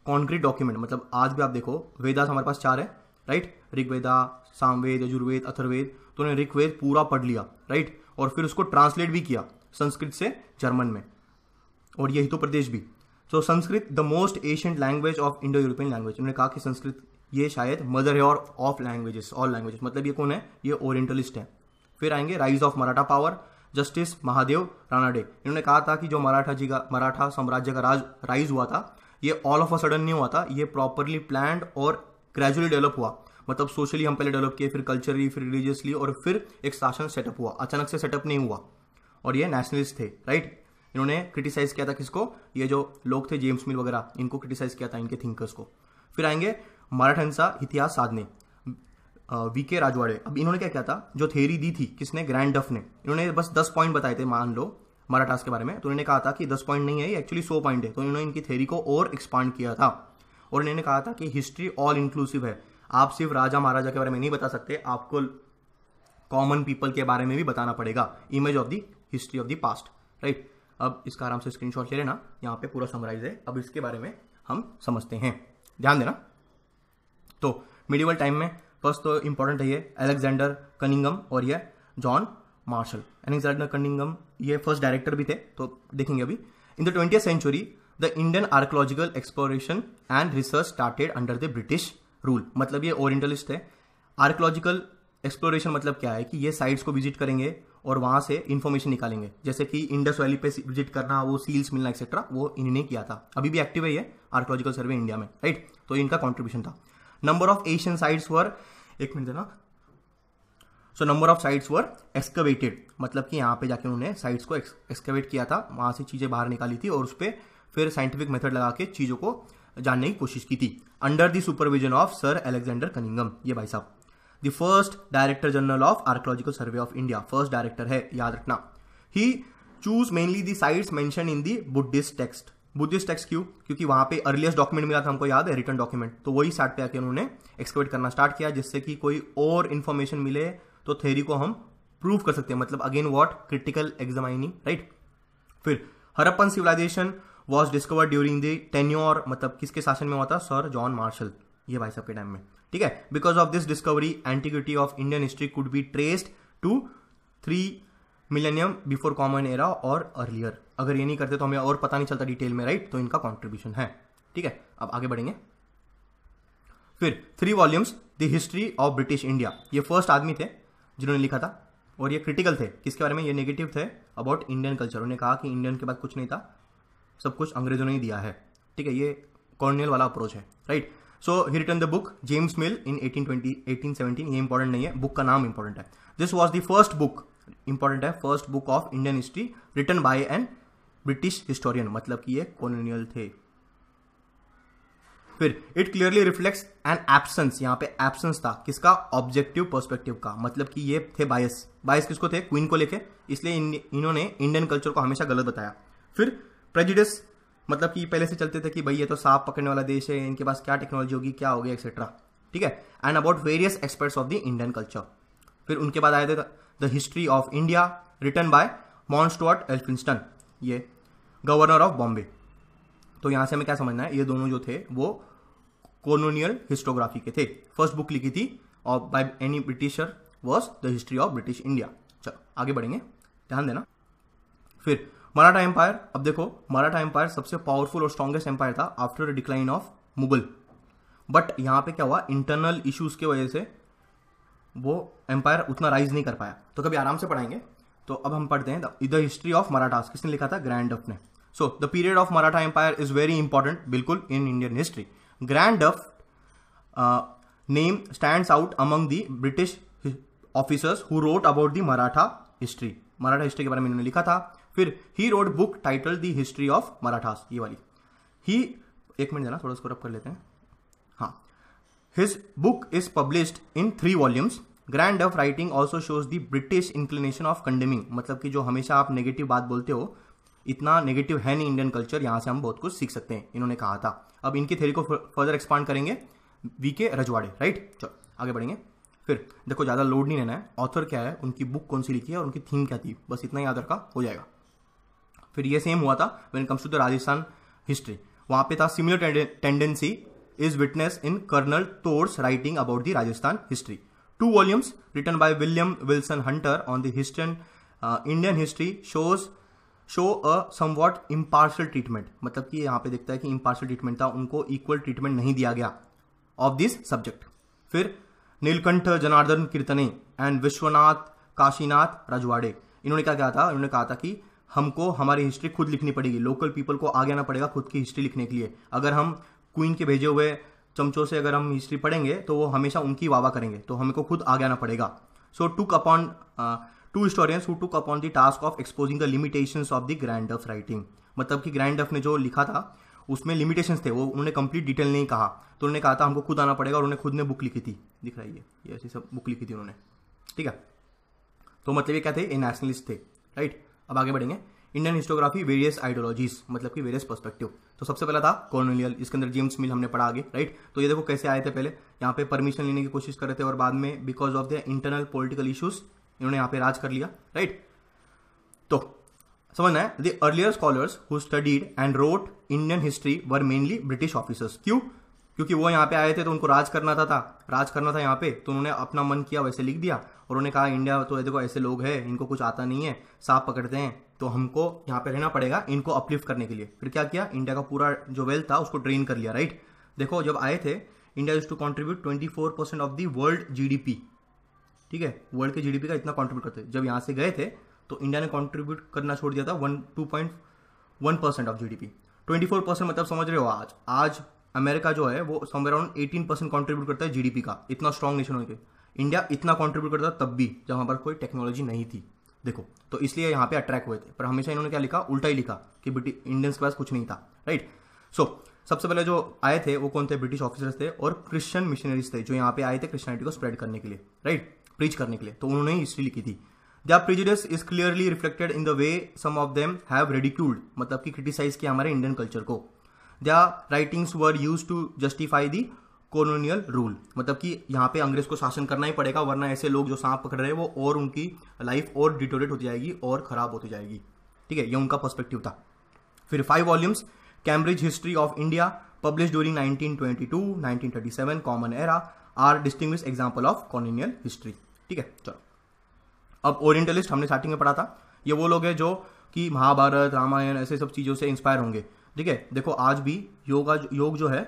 कॉन्क्रीट डॉक्यूमेंट मतलब आज भी आप देखो वेदास हमारे पास चार है राइट ऋग्वेदा सामवेद यजुर्वेद अथर्वेद तो उन्होंने ऋग्वेद पूरा पढ़ लिया राइट और फिर उसको ट्रांसलेट भी किया संस्कृत से जर्मन में और ये हितो प्रदेश भी so Sanskrit the most ancient language of Indo European language उन्होंने कहा कि संस्कृत ये शायद मदर है और ऑफ लैंग्वेजेस ऑल लैंग्वेजेस मतलब ये कौन है ये ओरिएंटलिस्ट है फिर आएंगे rise of Maratha power justice Mahadev Ranade इन्होंने कहा था कि जो मराठा जी का मराठा साम्राज्य का राज राइज हुआ था ये ऑल ऑफ अ सडन नहीं हुआ था ये प्रॉपरली प्लैंड और ग्रेजुअली डेवलप हुआ मतलब सोशली हम पहले डेवलप किए फिर कल्चरली फिर रिलीजियसली और फिर एक शासन सेटअप हुआ अचानक से सेटअप नहीं हुआ और ये नेशनलिस्ट थे राइट इन्होंने क्रिटिसाइज किया था किसको ये जो लोग थे जेम्स मिल वगैरह इनको क्रिटिसाइज किया था इनके थिंकर्स को फिर आएंगे मराठंसा इतिहास साधने वी के राजवाड़े अब इन्होंने क्या किया था जो थेरी दी थी किसने ग्रैंड डफ ने इन्होंने बस दस पॉइंट बताए थे मान लो मराठास के बारे में तो इन्होंने कहा था कि दस पॉइंट नहीं है ये एक्चुअली सौ पॉइंट है तो इन्होंने इनकी थेरी को और एक्सपांड किया था और इन्होंने कहा था कि हिस्ट्री ऑल इंक्लूसिव है आप सिर्फ राजा महाराजा के बारे में नहीं बता सकते आपको कॉमन पीपल के बारे में भी बताना पड़ेगा image of the history of the past right अब इसका आराम से स्क्रीनशॉट ले लेना यहाँ पे पूरा समराइज है अब इसके बारे में हम समझते हैं ध्यान देना तो मिडिवल टाइम में फर्स्ट तो इंपॉर्टेंट है ये अलेक्जेंडर कनिंगम और ये जॉन मार्शल अलेक्जेंडर कनिंगम ये फर्स्ट डायरेक्टर भी थे तो देखेंगे अभी in the twenty century the Indian archaeological exploration and research started under the British rule मतलब ये ओरिएंटलिस्ट है आर्कोलॉजिकल एक्सप्लोरेशन मतलब क्या है कि ये साइट्स को विजिट करेंगे और वहां से इन्फॉर्मेशन निकालेंगे जैसे कि इंडस वैली पे विजिट करना वो सील्स मिलना एक्सेट्रा वो इन्होंने किया था अभी भी एक्टिव है ये आर्कोलॉजिकल सर्वे इंडिया में राइट तो इनका कॉन्ट्रीब्यूशन था number of Asian sites were एक मिनट देना so number of sites were excavated मतलब कि यहाँ पे जाके उन्होंने साइट्स को एक्सकवेट किया था वहां से चीज़ें बाहर निकाली थी और उस पर फिर साइंटिफिक मेथड लगा के चीज़ों को जानने की कोशिश की थी under the supervision of sir Alexander Cunningham ये भाई साहब the first director general of archaeological survey of India first director है याद रखना he choose mainly the sites mention in the Buddhist text Buddhist text क्यों क्योंकि वहां पे अर्लीस्ट डॉक्यूमेंट मिला था हमको याद है रिटर्न डॉक्यूमेंट तो वही साइट पे आके उन्होंने एक्सक्वेट करना स्टार्ट किया जिससे कि कोई और इन्फॉर्मेशन मिले तो थेरी को हम प्रूव कर सकते हैं मतलब again what critical examining right फिर Harappan civilization was discovered during the tenure मतलब किसके शासन में हुआ था सर जॉन मार्शल ये भाई साहब के टाइम में ठीक है because of this discovery antiquity of Indian history could be traced to three millennium before common era और अर्लियर अगर ये नहीं करते तो हमें और पता नहीं चलता डिटेल में राइट तो इनका कॉन्ट्रीब्यूशन है ठीक है अब आगे बढ़ेंगे फिर three volumes the history of British India ये फर्स्ट आदमी थे जिन्होंने लिखा था और ये क्रिटिकल थे किसके बारे में ये नेगेटिव थे अबाउट इंडियन कल्चर उन्होंने कहा कि इंडियन के बाद कुछ नहीं था सब कुछ अंग्रेजों ने ही दिया है ठीक है ये कॉर्नियल वाला अप्रोच है right so he written the book James Mill in 1820 1817 ये इंपॉर्टेंट नहीं है बुक का नाम इंपॉर्टेंट है this was the first book important है first book of Indian history written by an British historian मतलब कि ये कॉलोनियल थे फिर it clearly reflects an absence यहाँ पे एब्सेंस था किसका ऑब्जेक्टिव पर्सपेक्टिव का मतलब कि ये थे बायस बायस किसको थे क्वीन को लेके इसलिए इन, इन्होंने इंडियन कल्चर को हमेशा गलत बताया फिर प्रेजिडिस मतलब कि पहले से चलते थे कि भाई ये तो सांप पकड़ने वाला देश है इनके पास क्या टेक्नोलॉजी होगी क्या होगी एक्सेट्रा ठीक है and about various experts of the Indian culture फिर उनके बाद आए थे the history of India written by Mountstuart Elphinstone ये गवर्नर ऑफ बॉम्बे तो यहाँ से हमें क्या समझना है ये दोनों जो थे वो कॉलोनियल हिस्टोग्राफी के थे फर्स्ट बुक लिखी थी और by any Britisher was the history of British India चलो आगे बढ़ेंगे ध्यान देना फिर मराठा एम्पायर अब देखो मराठा एम्पायर सबसे पावरफुल और स्ट्रॉगेस्ट एम्पायर था after decline of Mughal but यहाँ पे क्या हुआ इंटरनल इश्यूज के वजह से वो एम्पायर उतना राइज नहीं कर पाया तो कभी आराम से पढ़ाएंगे तो अब हम पढ़ते हैं द हिस्ट्री ऑफ मराठास किसने लिखा था ग्रैंड डफ ने so the period of Maratha empire is very important बिल्कुल in Indian history Grant Duff name stands out among the British officers who wrote about the Maratha history Maratha history के बारे में इन्होंने लिखा था फिर he wrote book title the history of Marathas ये वाली ही एक मिनट जाना थोड़ा उसको कर लेते हैं हाँ his book is published in three volumes Grant of writing also shows the British inclination of condemning मतलब कि जो हमेशा आप नेगेटिव बात बोलते हो इतना नेगेटिव है नहीं इंडियन कल्चर यहाँ से हम बहुत कुछ सीख सकते हैं इन्होंने कहा था अब इनकी थ्योरी को फर्दर एक्सपांड करेंगे वी के रजवाड़े राइट चलो आगे बढ़ेंगे फिर देखो ज़्यादा लोड नहीं लेना है ऑथर क्या है उनकी बुक कौन सी लिखी है और उनकी थीम क्या थी बस इतना याद रखा हो जाएगा फिर ये सेम हुआ था when comes to the Rajasthan history वहां पे था similar tendency is witness in Colonel Tod's writing about the Rajasthan history two volumes written by William Wilson Hunter on the history Indian history shows show a what impartial treatment मतलब कि यहाँ पे देखता है कि इम्पार्शल ट्रीटमेंट था उनको equal treatment नहीं दिया गया ऑफ दिस सब्जेक्ट फिर नीलकंठ जनार्दन कीर्तने एंड विश्वनाथ काशीनाथ रजवाड़े इन्होंने क्या कहा था इन्होंने कहा था कि हमको हमारी हिस्ट्री खुद लिखनी पड़ेगी लोकल पीपल को आगे आना पड़ेगा खुद की हिस्ट्री लिखने के लिए अगर हम क्वीन के भेजे हुए चमचों से अगर हम हिस्ट्री पढ़ेंगे तो वो हमेशा उनकी वाह करेंगे तो हमको खुद आगे आना पड़ेगा so took upon two historians who took upon the task of exposing the limitation of the Grant Duff writing मतलब कि ग्रैंड ऑफ ने जो लिखा था उसमें लिमिटेशंस थे वो उन्होंने कंप्लीट डिटेल नहीं कहा तो उन्होंने कहा था हमको खुद आना पड़ेगा और उन्होंने खुद ने बुक लिखी थी दिख रही है ये ऐसी सब बुक लिखी थी उन्होंने ठीक है तो मतलब ये क्या थे ए नेशनलिस्ट थे राइट अब आगे बढ़ेंगे इंडियन हिस्टोग्राफी वेरियस आइडियोलॉजीज मतलब कि वेरियस पर्सपेक्टिव तो सबसे पहला था कॉलोनियल इसके अंदर जेम्स मिल हमने पढ़ा आगे राइट तो ये देखो कैसे आए थे पहले यहाँ पे परमिशन लेने की कोशिश कर रहे थे और बाद में because of the internal political issues इन्होंने यहाँ पे राज कर लिया राइट तो समझना है the earlier scholars who studied and wrote Indian history were mainly British officers क्यों क्योंकि वो यहाँ पे आए थे तो उनको राज करना था, था राज करना था यहाँ पे तो उन्होंने अपना मन किया वैसे लिख दिया और उन्होंने कहा इंडिया तो देखो ऐसे लोग हैं इनको कुछ आता नहीं है सांप पकड़ते हैं तो हमको यहाँ पे रहना पड़ेगा इनको अपलिफ्ट करने के लिए फिर क्या किया इंडिया का पूरा जो वेल्थ था उसको ड्रेन कर लिया राइट देखो जब आए थे India used to contribute twenty four percent of the world GDP ठीक है वर्ल्ड के जीडीपी का इतना कॉन्ट्रीब्यूट करते जब यहाँ से गए थे तो इंडिया ने कॉन्ट्रीब्यूट करना छोड़ दिया था one two point one percent of GDP four percent मतलब समझ रहे हो आज आज अमेरिका जो है वो somewhere around eighteen percent contribute करता है जीडीपी का इतना स्ट्रॉन्ग नेशन होने के इंडिया इतना कॉन्ट्रीब्यूट करता तब भी जहाँ पर कोई टेक्नोलॉजी नहीं थी देखो तो इसलिए यहाँ पे अट्रैक्ट हुए थे पर हमेशा इन्होंने क्या लिखा उल्टा ही लिखा कि इंडियंस के पास कुछ नहीं था राइट सो सबसे पहले जो आए थे वो कौन थे ब्रिटिश ऑफिसर्स थे और क्रिश्चियन मिशनरीज थे जो यहाँ पे आए थे क्रिश्चियनिटी को स्प्रेड करने के लिए राइट प्रीच करने के लिए तो उन्होंने ही हिस्ट्री लिखी थी the prejudice is clearly reflected in the way some of them have ridiculed मतलब कि क्रिटिसाइज किया हमारे इंडियन कल्चर को their writings were used to justify the colonial rule मतलब कि यहाँ पे अंग्रेज को शासन करना ही पड़ेगा वरना ऐसे लोग जो सांप पकड़ रहे हैं वो और उनकी लाइफ और डिटोरेट होती जाएगी और खराब होती जाएगी ठीक है ये उनका पर्सपेक्टिव था फिर five volumes Cambridge history of India publish during 1922, 1937 common era are distinguish example of colonial history ठीक है चलो अब ओरिएंटलिस्ट हमने स्टार्टिंग में पढ़ा था ये वो लोग हैं जो कि महाभारत रामायण ऐसे सब चीज़ों से इंस्पायर होंगे ठीक है देखो आज भी योगा योग जो है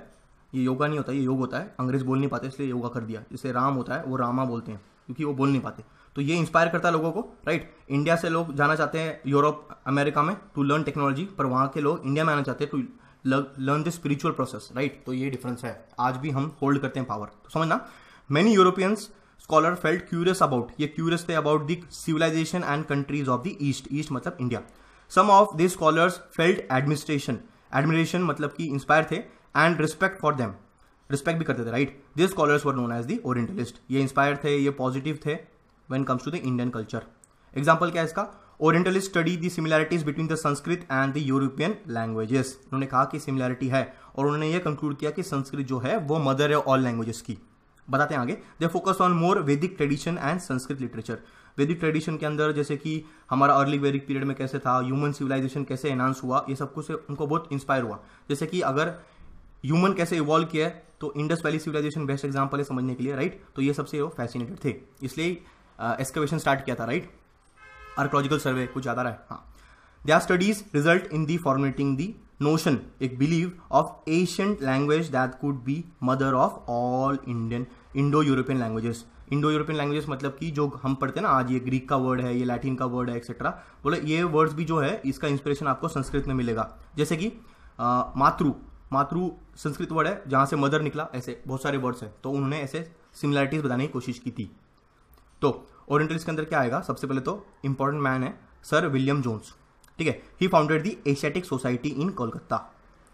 ये योगा नहीं होता ये योग होता है अंग्रेज बोल नहीं पाते इसलिए योगा कर दिया जैसे राम होता है वो रामा बोलते हैं क्योंकि वो बोल नहीं पाते तो ये इंस्पायर करता है लोगों को राइट इंडिया से लोग जाना चाहते हैं यूरोप अमेरिका में टू लर्न टेक्नोलॉजी पर वहाँ के लोग इंडिया में आना चाहते हैं to learn the spiritual process right तो ये डिफरेंस है आज भी हम होल्ड करते हैं पावर तो समझना many Europeans scholar felt curious about ये क्यूरियस थे about the civilisation and countries of the east east मतलब India some of this scholars felt administration admiration मतलब कि इंस्पायर थे and respect for them respect भी करते थे right this scholars were known as the orientalist ये inspire थे ये पॉजिटिव थे when comes to the Indian culture example क्या है इसका orientalist study the similarities between the Sanskrit and the European languages उन्होंने कहा कि सिमिलैरिटी है और उन्होंने ये कंक्लूड किया कि संस्कृत जो है वो मदर है ऑल लैंग्वेजेस की बताते हैं आगे they focus on more Vedic tradition and Sanskrit literature Vedic tradition के अंदर जैसे कि हमारा अर्ली वैदिक पीरियड में कैसे था ह्यूमन सिविलाइजेशन कैसे एनहांस हुआ ये सब कुछ उनको बहुत इंस्पायर हुआ जैसे कि अगर ह्यूमन कैसे इवॉल्व किया है तो Indus Valley civilisation best example है समझने के लिए राइट तो ये सबसे वो फैसिनेटेड थे इसलिए एक्सकवेशन uh, स्टार्ट किया था राइट आर्कोलॉजिकल सर्वे कुछ ज़्यादा रहा है हाँ are studies result in the formatting the notion एक believe of ancient language that could be mother of all Indian Indo European languages Indo European languages मतलब कि जो हम पढ़ते हैं ना आज ये ग्रीक का वर्ड है ये लैटिन का वर्ड है एक्सेट्रा बोले ये वर्ड्स भी जो है इसका इंस्पिरेशन आपको संस्कृत में मिलेगा जैसे कि मातृ मातृ संस्कृत वर्ड है जहाँ से मदर निकला ऐसे बहुत सारे वर्ड्स हैं तो उन्होंने ऐसे सिमिलैरिटीज बताने की कोशिश की थी तो ओरिएंटल इसके अंदर क्या आएगा सबसे पहले तो इंपॉर्टेंट मैन है सर विलियम जोन्स ठीक है he founded the Asiatic Society in Kolkata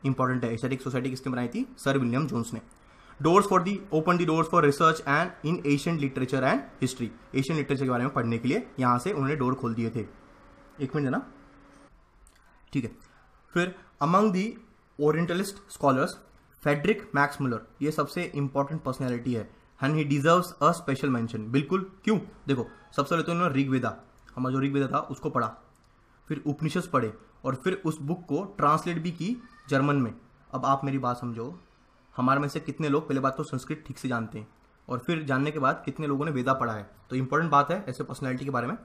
important है एशियाटिक सोसाइटी किसने बनाई थी सर विलियम जोन्स ने doors for the open the doors for research and in Asian literature and history Asian literature के बारे में पढ़ने के लिए यहाँ से उन्होंने डोर खोल दिए थे एक मिनट ना ठीक है फिर among the orientalist scholars Friedrich Max Muller ये सबसे इंपॉर्टेंट पर्सनैलिटी है and he deserves a special mention बिल्कुल क्यों देखो सबसे पहले तो उन्होंने ऋग्वेदा हमारा जो ऋग्वेदा था उसको पढ़ा फिर उपनिषद पढ़े और फिर उस बुक को ट्रांसलेट भी की जर्मन में अब आप मेरी बात समझो हमारे में से कितने लोग पहले बात तो संस्कृत ठीक से जानते हैं और फिर जानने के बाद कितने लोगों ने वेदा पढ़ा है तो इंपॉर्टेंट बात है ऐसे पर्सनैलिटी के बारे में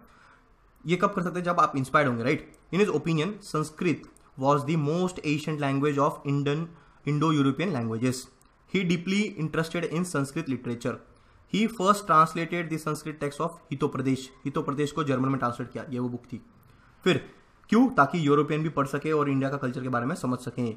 ये कब कर सकते हैं जब आप इंस्पायर्ड होंगे right in his opinion Sanskrit was the most ancient language of Indian Indo European languages he deeply interested in Sanskrit literature he first translated the Sanskrit text of Hitopadesha हितो प्रदेश को जर्मन में ट्रांसलेट किया ये वो बुक थी फिर क्यों ताकि यूरोपियन भी पढ़ सके और इंडिया का कल्चर के बारे में समझ सकें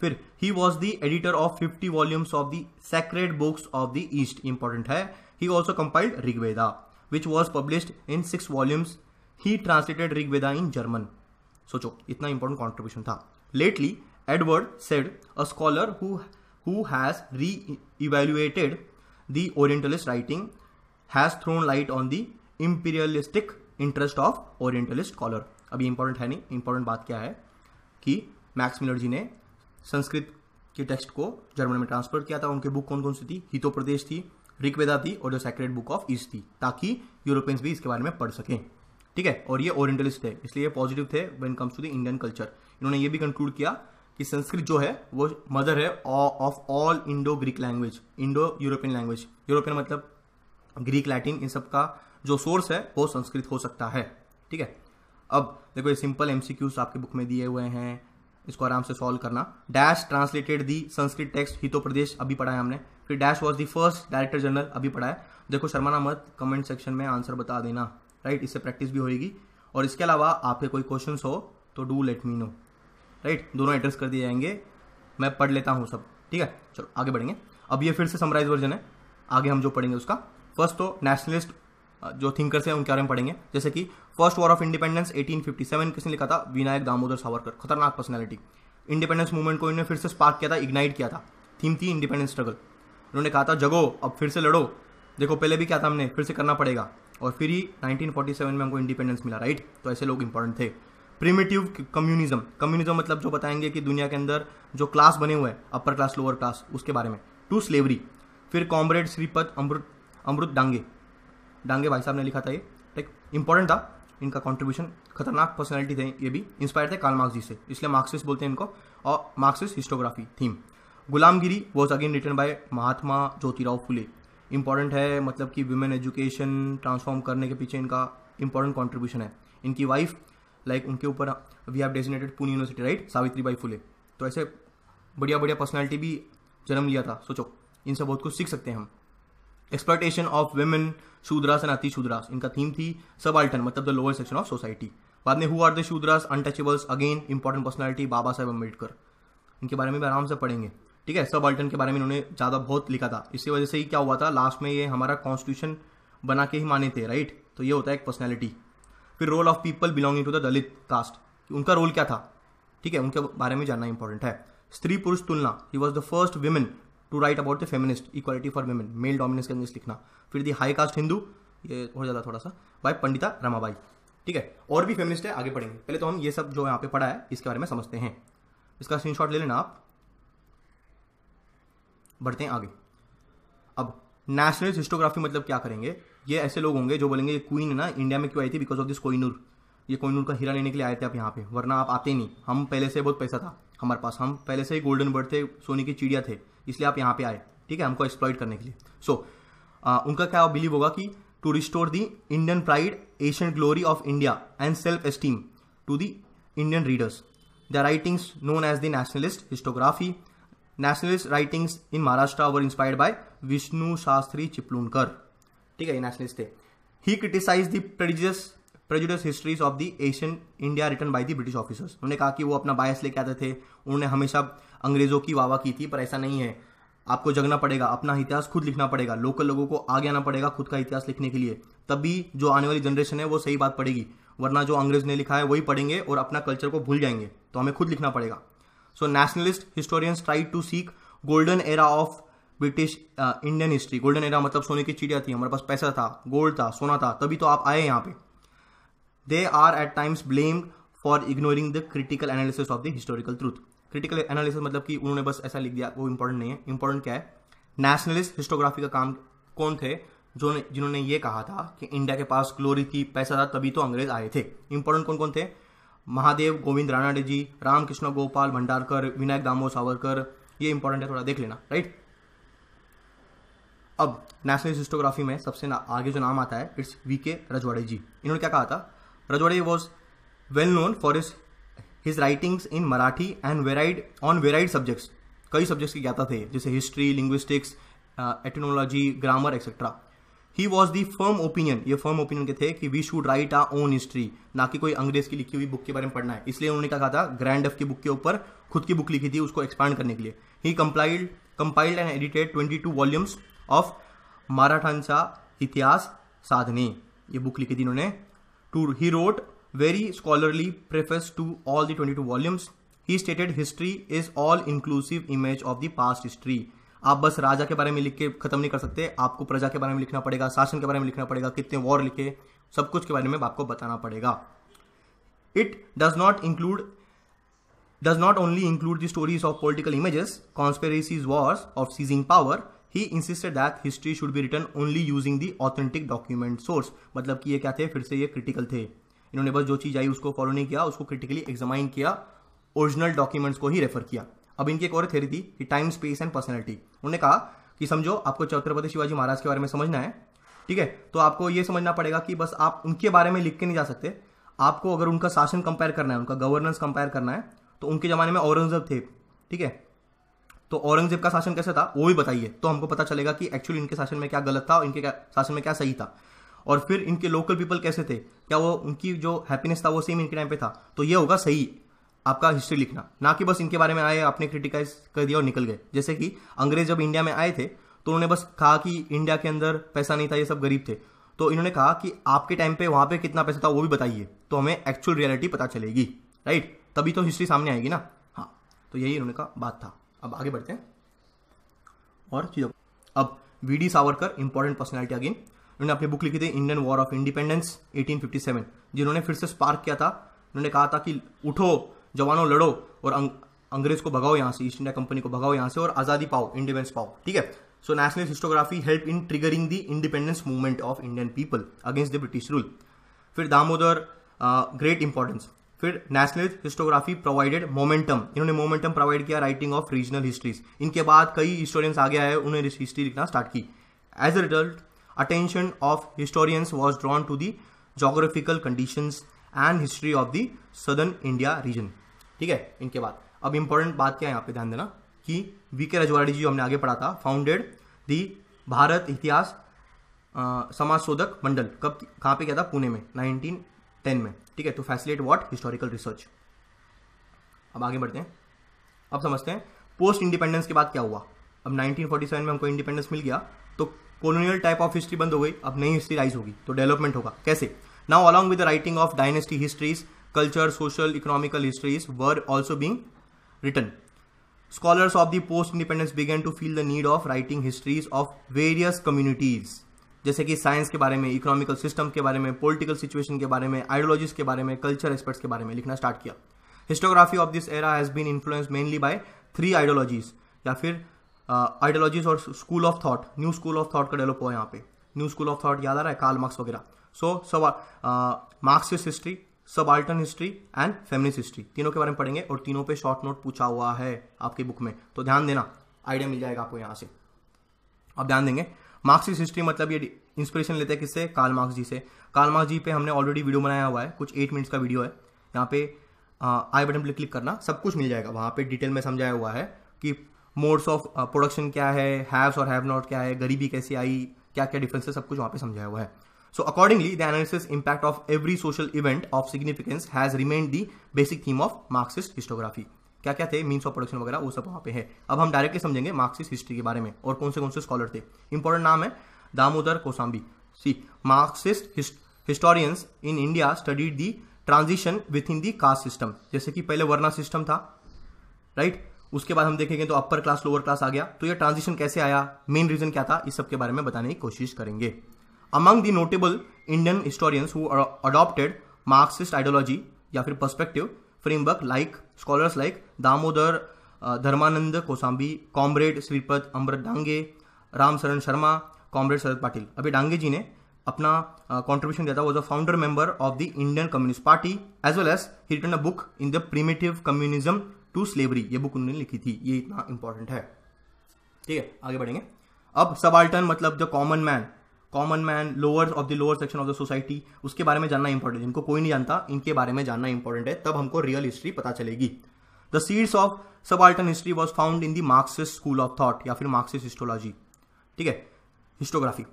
फिर he was the editor of fifty volumes of the sacred books of the east important है he also compiled Rigveda which was published in six volumes he translated Rigveda in German सोचो इतना इंपॉर्टेंट कॉन्ट्रीब्यूशन था lately Edward Said a scholar who has re evaluated the orientalist writing has thrown light on the imperialistic interest of orientalist scholar अभी important है नहीं important बात क्या है कि मैक्स मिलर जी ने संस्कृत के टेक्स्ट को जर्मन में ट्रांसफर किया था उनकी बुक कौन कौन सी थी हितो प्रदेश थी ऋग्वेदा थी और जो सेक्रेट बुक ऑफ ईस्ट थी ताकि यूरोपियंस भी इसके बारे में पढ़ सकें ठीक है और ये ओरिएंटलिस्ट थे इसलिए पॉजिटिव थे when comes to the Indian culture इन्होंने ये भी कंक्लूड किया कि संस्कृत जो है वो मदर है of all Indo Greek language Indo European language European मतलब ग्रीक लैटिन इन सब का जो सोर्स है वो संस्कृत हो सकता है ठीक है अब देखो ये सिंपल एमसीक्यूज आपके बुक में दिए हुए हैं इसको आराम से सॉल्व करना dash translated the Sanskrit text Hitopadesha अभी पढ़ा है हमने फिर dash was the first director general अभी पढ़ा है देखो शर्माना मत कमेंट सेक्शन में आंसर बता देना राइट इससे प्रैक्टिस भी होगी और इसके अलावा आपके कोई क्वेश्चन हो तो do let me know right दोनों एड्रेस कर दिए जाएंगे मैं पढ़ लेता हूँ सब ठीक है चलो आगे बढ़ेंगे अब ये फिर से समराइज वर्जन है आगे हम जो पढ़ेंगे उसका फर्स्ट तो नेशनलिस्ट जो थिंकर्स हैं उनके बारे में पढ़ेंगे जैसे कि फर्स्ट वॉर ऑफ इंडिपेंडेंस 1857 किसने लिखा था विनायक दामोदर सावरकर खतरनाक पर्सनैलिटी इंडिपेंडेंस मूवमेंट को इन्होंने फिर से स्पार्क किया था इग्नाइट किया था थीम थी इंडिपेंडेंस स्ट्रगल उन्होंने कहा था जगो अब फिर से लड़ो देखो पहले भी क्या था हमने फिर से करना पड़ेगा और फिर ही नाइनटीन में हमको इंडिपेंडेंस मिला राइट तो ऐसे लोग इंपॉर्टेंट थे प्रिमेटिव कम्युनिज्म कम्युनिज्म मतलब जो बताएंगे कि दुनिया के अंदर जो क्लास बने हुए हैं अपर क्लास लोअर क्लास उसके बारे में टू स्लेवरी फिर कॉम्रेड श्रीपद अमृत अमृत डांगे डांगे भाई साहब ने लिखा था ये लाइक इंपॉर्टेंट था इनका कॉन्ट्रीब्यूशन खतरनाक पर्सनैलिटी थे ये भी इंस्पायर थे काल मार्क्स जी से इसलिए मार्क्सिस्ट बोलते हैं इनको और Marxist historiography theme Gulamgiri was again written by Mahatma Jyotirao Phule important है मतलब कि वुमेन एजुकेशन ट्रांसफॉर्म करने के पीछे इनका इंपॉर्टेंट कॉन्ट्रीब्यूशन है इनकी वाइफ लाइक like, उनके ऊपर we have designated Pune university right Savitri Bai Phule तो ऐसे बढ़िया बढ़िया पर्सनैलिटी भी जन्म लिया था सोचो इनसे बहुत कुछ सीख सकते हैं हम exploitation of women Shudras and Ati Shudras इनका थीम थी सब आल्टन मतलब the lower section of society बाद में who are the Shudras untouchables again important personality Baba Saheb Ambedkar इनके बारे में भी आराम से पढ़ेंगे ठीक है सब आल्टन के बारे में इन्होंने ज़्यादा बहुत लिखा था इसी वजह से ही क्या हुआ था लास्ट में ये हमारा कॉन्स्टिट्यूशन बना के ही माने थे राइट तो ये होता है एक पर्सनैलिटी फिर role of people belonging to the Dalit caste उनका रोल क्या था ठीक है उनके बारे में जानना इंपॉर्टेंट है Stri Purush Tulana he was the first women to write about the feminist equality for women male dominance के अंदर लिखना फिर दी हाई कास्ट हिंदू ये हो जाता थोड़ा सा बाय पंडिता रमाबाई ठीक है और भी फेमिनिस्ट है आगे पढ़ेंगे पहले तो हम ये सब जो यहाँ पे पढ़ा है इसके बारे में समझते हैं इसका स्क्रीन ले लेना आप बढ़ते हैं आगे अब नेशनल हिस्टोग्राफी मतलब क्या करेंगे ये ऐसे लोग होंगे जो बोलेंगे क्वीन है ना इंडिया में क्यों आई थी बिकॉज ऑफ दिस कोइनूर ये कोइनूर का हीरा लेने के लिए आए थे आप यहाँ पे वरना आप आते नहीं हम पहले से बहुत पैसा था हमारे पास हम पहले से ही गोल्डन बर्ड थे सोने की चिड़िया थे इसलिए आप यहाँ पे आए ठीक है हमको एक्सप्लॉइट करने के लिए सो so, उनका क्या बिलीव होगा कि to restore the Indian pride Asian glory of India and self esteem to the Indian readers the writings known as the nationalist historiography nationalist writings in Maharashtra were inspired by Vishnu Shastri Chiplunkar ठीक है ये नेशनलिस्ट थे he criticise the prejudice prejudice histories of the Asian India written by the British officers उन्होंने कहा कि वो अपना बायस लेके आते थे उन्होंने हमेशा अंग्रेजों की वाह की थी पर ऐसा नहीं है आपको जगना पड़ेगा अपना इतिहास खुद लिखना पड़ेगा लोकल लोगों को आगे आना पड़ेगा खुद का इतिहास लिखने के लिए तभी जो आने वाली जनरेशन है वो सही बात पड़ेगी वरना जो अंग्रेज ने लिखा है वही पढ़ेंगे और अपना कल्चर को भूल जाएंगे तो हमें खुद लिखना पड़ेगा so nationalist historians try to seek golden era of British Indian history golden era मतलब सोने की चिड़िया थी हमारे पास पैसा था गोल्ड था सोना था तभी तो आप आए यहाँ पे they are at times blamed for ignoring the critical analysis of the historical truth critical analysis मतलब कि उन्होंने बस ऐसा लिख दिया वो इंपॉर्टेंट नहीं है इंपॉर्टेंट क्या है नेशनलिस्ट हिस्टोग्राफी का काम कौन थे जो जिन्होंने ये कहा था कि इंडिया के पास ग्लोरी थी पैसा था तभी तो अंग्रेज आए थे इंपॉर्टेंट कौन कौन थे महादेव गोविंद राणाडे जी रामकृष्ण गोपाल भंडारकर विनायक दामो सावरकर ये इंपॉर्टेंट है थोड़ा देख लेना राइट अब नेशनलिस्ट हिस्टोग्राफी में सबसे आगे जो नाम आता है इट्स वी के रजवाड़े जी इन्होंने क्या कहा था Rajwade was well known for his his writings in Marathi and varied on varied subjects कई सब्जेक्ट्स के ज्ञाता थे जैसे history linguistics ethnology grammar etcetera he was the firm opinion ये फर्म ओपिनियन के थे कि we should write our own history ना कि कोई अंग्रेज की लिखी हुई बुक के बारे में पढ़ना है इसलिए उन्होंने क्या कहा था ग्रैंड एफ की बुक के ऊपर खुद की बुक लिखी थी उसको एक्सपांड करने के लिए he compiled compiled and edited twenty two volumes of मराठांसा इतिहास साधने ये बुक लिखी थी इन्होंने too he wrote very scholarly preface to all the 22 volumes he stated history is all inclusive image of the past history आप बस राजा के बारे में लिख के खत्म नहीं कर सकते आपको प्रजा के बारे में लिखना पड़ेगा शासन के बारे में लिखना पड़ेगा कितने वॉर लिखे सब कुछ के बारे में आपको बताना पड़ेगा it does not include does not only include the stories of political images conspiracies wars of seizing power he insisted that history should be written only using the authentic document source मतलब कि ये क्या थे फिर से ये critical थे इन्होंने बस जो चीज़ आई उसको फॉलो नहीं किया उसको क्रिटिकली एग्जामाइन किया ओरिजिनल डॉक्यूमेंट्स को ही रेफर किया अब इनकी एक और थेरी थी कि टाइम स्पेस एंड पर्सनैलिटी उन्होंने कहा कि समझो आपको छत्रपति शिवाजी महाराज के बारे में समझना है ठीक है तो आपको यह समझना पड़ेगा कि बस आप उनके बारे में लिख के नहीं जा सकते आपको अगर उनका शासन कंपेयर करना है उनका गवर्नेंस कंपेयर करना है तो उनके ज़माने में औरंगजेब थे ठीक है तो औरंगजेब का शासन कैसा था वो भी बताइए तो हमको पता चलेगा कि एक्चुअली इनके शासन में क्या गलत था और इनके शासन में क्या सही था और फिर इनके लोकल पीपल कैसे थे क्या वो उनकी जो हैप्पीनेस था वो सेम इनके टाइम पे था तो ये होगा सही आपका हिस्ट्री लिखना ना कि बस इनके बारे में आए आपने क्रिटिकाइज कर दिया और निकल गए जैसे कि अंग्रेज जब इंडिया में आए थे तो उन्होंने बस कहा कि इंडिया के अंदर पैसा नहीं था ये सब गरीब थे तो इन्होंने कहा कि आपके टाइम पे वहाँ पे कितना पैसा था वो भी बताइए तो हमें एक्चुअल रियलिटी पता चलेगी राइट तभी तो हिस्ट्री सामने आएगी ना हाँ तो यही इन्होंने कहा बात था अब आगे बढ़ते हैं और चीज अब V D Savarkar important personality again उन्होंने अपनी बुक लिखी थी इंडियन वॉर ऑफ इंडिपेंडेंस 1857 जिन्होंने फिर से स्पार्क किया था उन्होंने कहा था कि उठो जवानों लड़ो और अंग, अंग्रेज को भगाओ यहां से ईस्ट इंडिया कंपनी को भगाओ यहां से और आज़ादी पाओ इंडिपेंडेंस पाओ ठीक है so national histography help in triggering the independence movement of Indian people against the British rule फिर दामोदर ग्रेट इंपॉर्टेंस फिर नेशनल हिस्टोग्राफी प्रोवाइडेड मोमेंटम इन्होंने मोमेंटम प्रोवाइड किया राइटिंग ऑफ रीजनल हिस्ट्रीज इनके बाद कई हिस्टोरियंस आगे आए उन्होंने हिस्ट्री लिखना स्टार्ट की as a result attention of historians was drawn to the geographical conditions and history of the southern India region. ठीक है इनके बाद अब इंपॉर्टेंट बात क्या है यहाँ पे ध्यान देना कि वी के रजवाड़ी जी हमने आगे पढ़ा था फाउंडेड दी भारत इतिहास समाज शोधक मंडल कब कहाँ पे क्या था पुणे में 1910 में ठीक है तो फैसिलेट व्हाट हिस्टोरिकल रिसर्च अब आगे बढ़ते हैं अब समझते हैं पोस्ट इंडिपेंडेंस के बाद क्या हुआ अब 1947 में हमको इंडिपेंडेंस मिल गया तो कॉलोनियल टाइप ऑफ हिस्ट्री बंद हो गई अब नई हिस्ट्री राइज होगी तो डेवलपमेंट होगा कैसे now along with writing of dynasty histories culture social economical histories were also being written scholars of the post independence began to feel the need of writing histories of various communities जैसे कि science के बारे में economical system के बारे में political situation के बारे में आइडियोलॉजीज के बारे में कल्चर एक्सपर्ट्स के बारे में लिखना स्टार्ट किया histography of this era has been influence mainly by three ideologies या फिर आइडियोलॉजीज और school of thought new school of thought का डेवलप हुआ यहाँ पे न्यू स्कूल ऑफ थॉट याद आ रहा है काल मार्क्स वगैरह सो सब Marxist history subaltern history and feminist history तीनों के बारे में पढ़ेंगे और तीनों पे शॉर्ट नोट पूछा हुआ है आपकी बुक में तो ध्यान देना आइडिया मिल जाएगा आपको यहाँ से अब ध्यान देंगे मार्क्सिस्ट हिस्ट्री मतलब ये इंस्पिरेशन लेते हैं किससे काल मार्क्स जी से काल मार्क्स जी पे हमने ऑलरेडी वीडियो बनाया हुआ है कुछ एट मिनट्स का वीडियो है यहाँ पे आई बटन पर क्लिक करना सब कुछ मिल जाएगा वहाँ पे डिटेल में समझाया हुआ है कि मोड्स ऑफ प्रोडक्शन क्या है हैव्स और हैव नॉट क्या है गरीबी कैसी आई क्या क्या डिफरेंस सब कुछ वहां पे समझाया हुआ है so accordingly the analysis impact of every social event of significance has remained the basic theme of Marxist histography क्या क्या थे मीन्स ऑफ प्रोडक्शन वगैरह वो सब वहाँ पे है अब हम डायरेक्टली समझेंगे मार्क्सिस्ट हिस्ट्री के बारे में और कौन से कौन से स्कॉलर थे इंपॉर्टेंट नाम है दामोदर कोसाम्बी सी Marxist historians in India studied the transition with in the caste system जैसे कि पहले वर्ना सिस्टम था राइट right? उसके बाद हम देखेंगे तो अपर क्लास लोअर क्लास आ गया तो ये ट्रांजिशन कैसे आया मेन रीजन क्या था इस सब के बारे में बताने की कोशिश करेंगे among the notable Indian historians who adopted Marxist ideology या फिर perspective framework like scholars like Damodar Dharmanand Kosambi comrade Shripad Amrit Dange Ram Sharan Sharma comrade शरद पाटिल अभी डांगे जी ने अपना कॉन्ट्रीब्यूशन uh, दिया था was a founder member of the Indian communist party as well as he written a book in the primitive communism to slavery ये book उन्होंने लिखी थी ये इतना इंपॉर्टेंट है ठीक है आगे बढ़ेंगे अब सबाल्टन मतलब the common man common man lower of the lower section of the society उसके बारे में जानना इंपॉर्टेंट है जिनको कोई नहीं जानता इनके बारे में जानना इंपॉर्टेंट है तब हमको रियल हिस्ट्री पता चलेगी the seeds of subaltern history was found in the Marxist school of thought या फिर मार्क्सिस्ट हिस्टोलॉजी ठीक है histography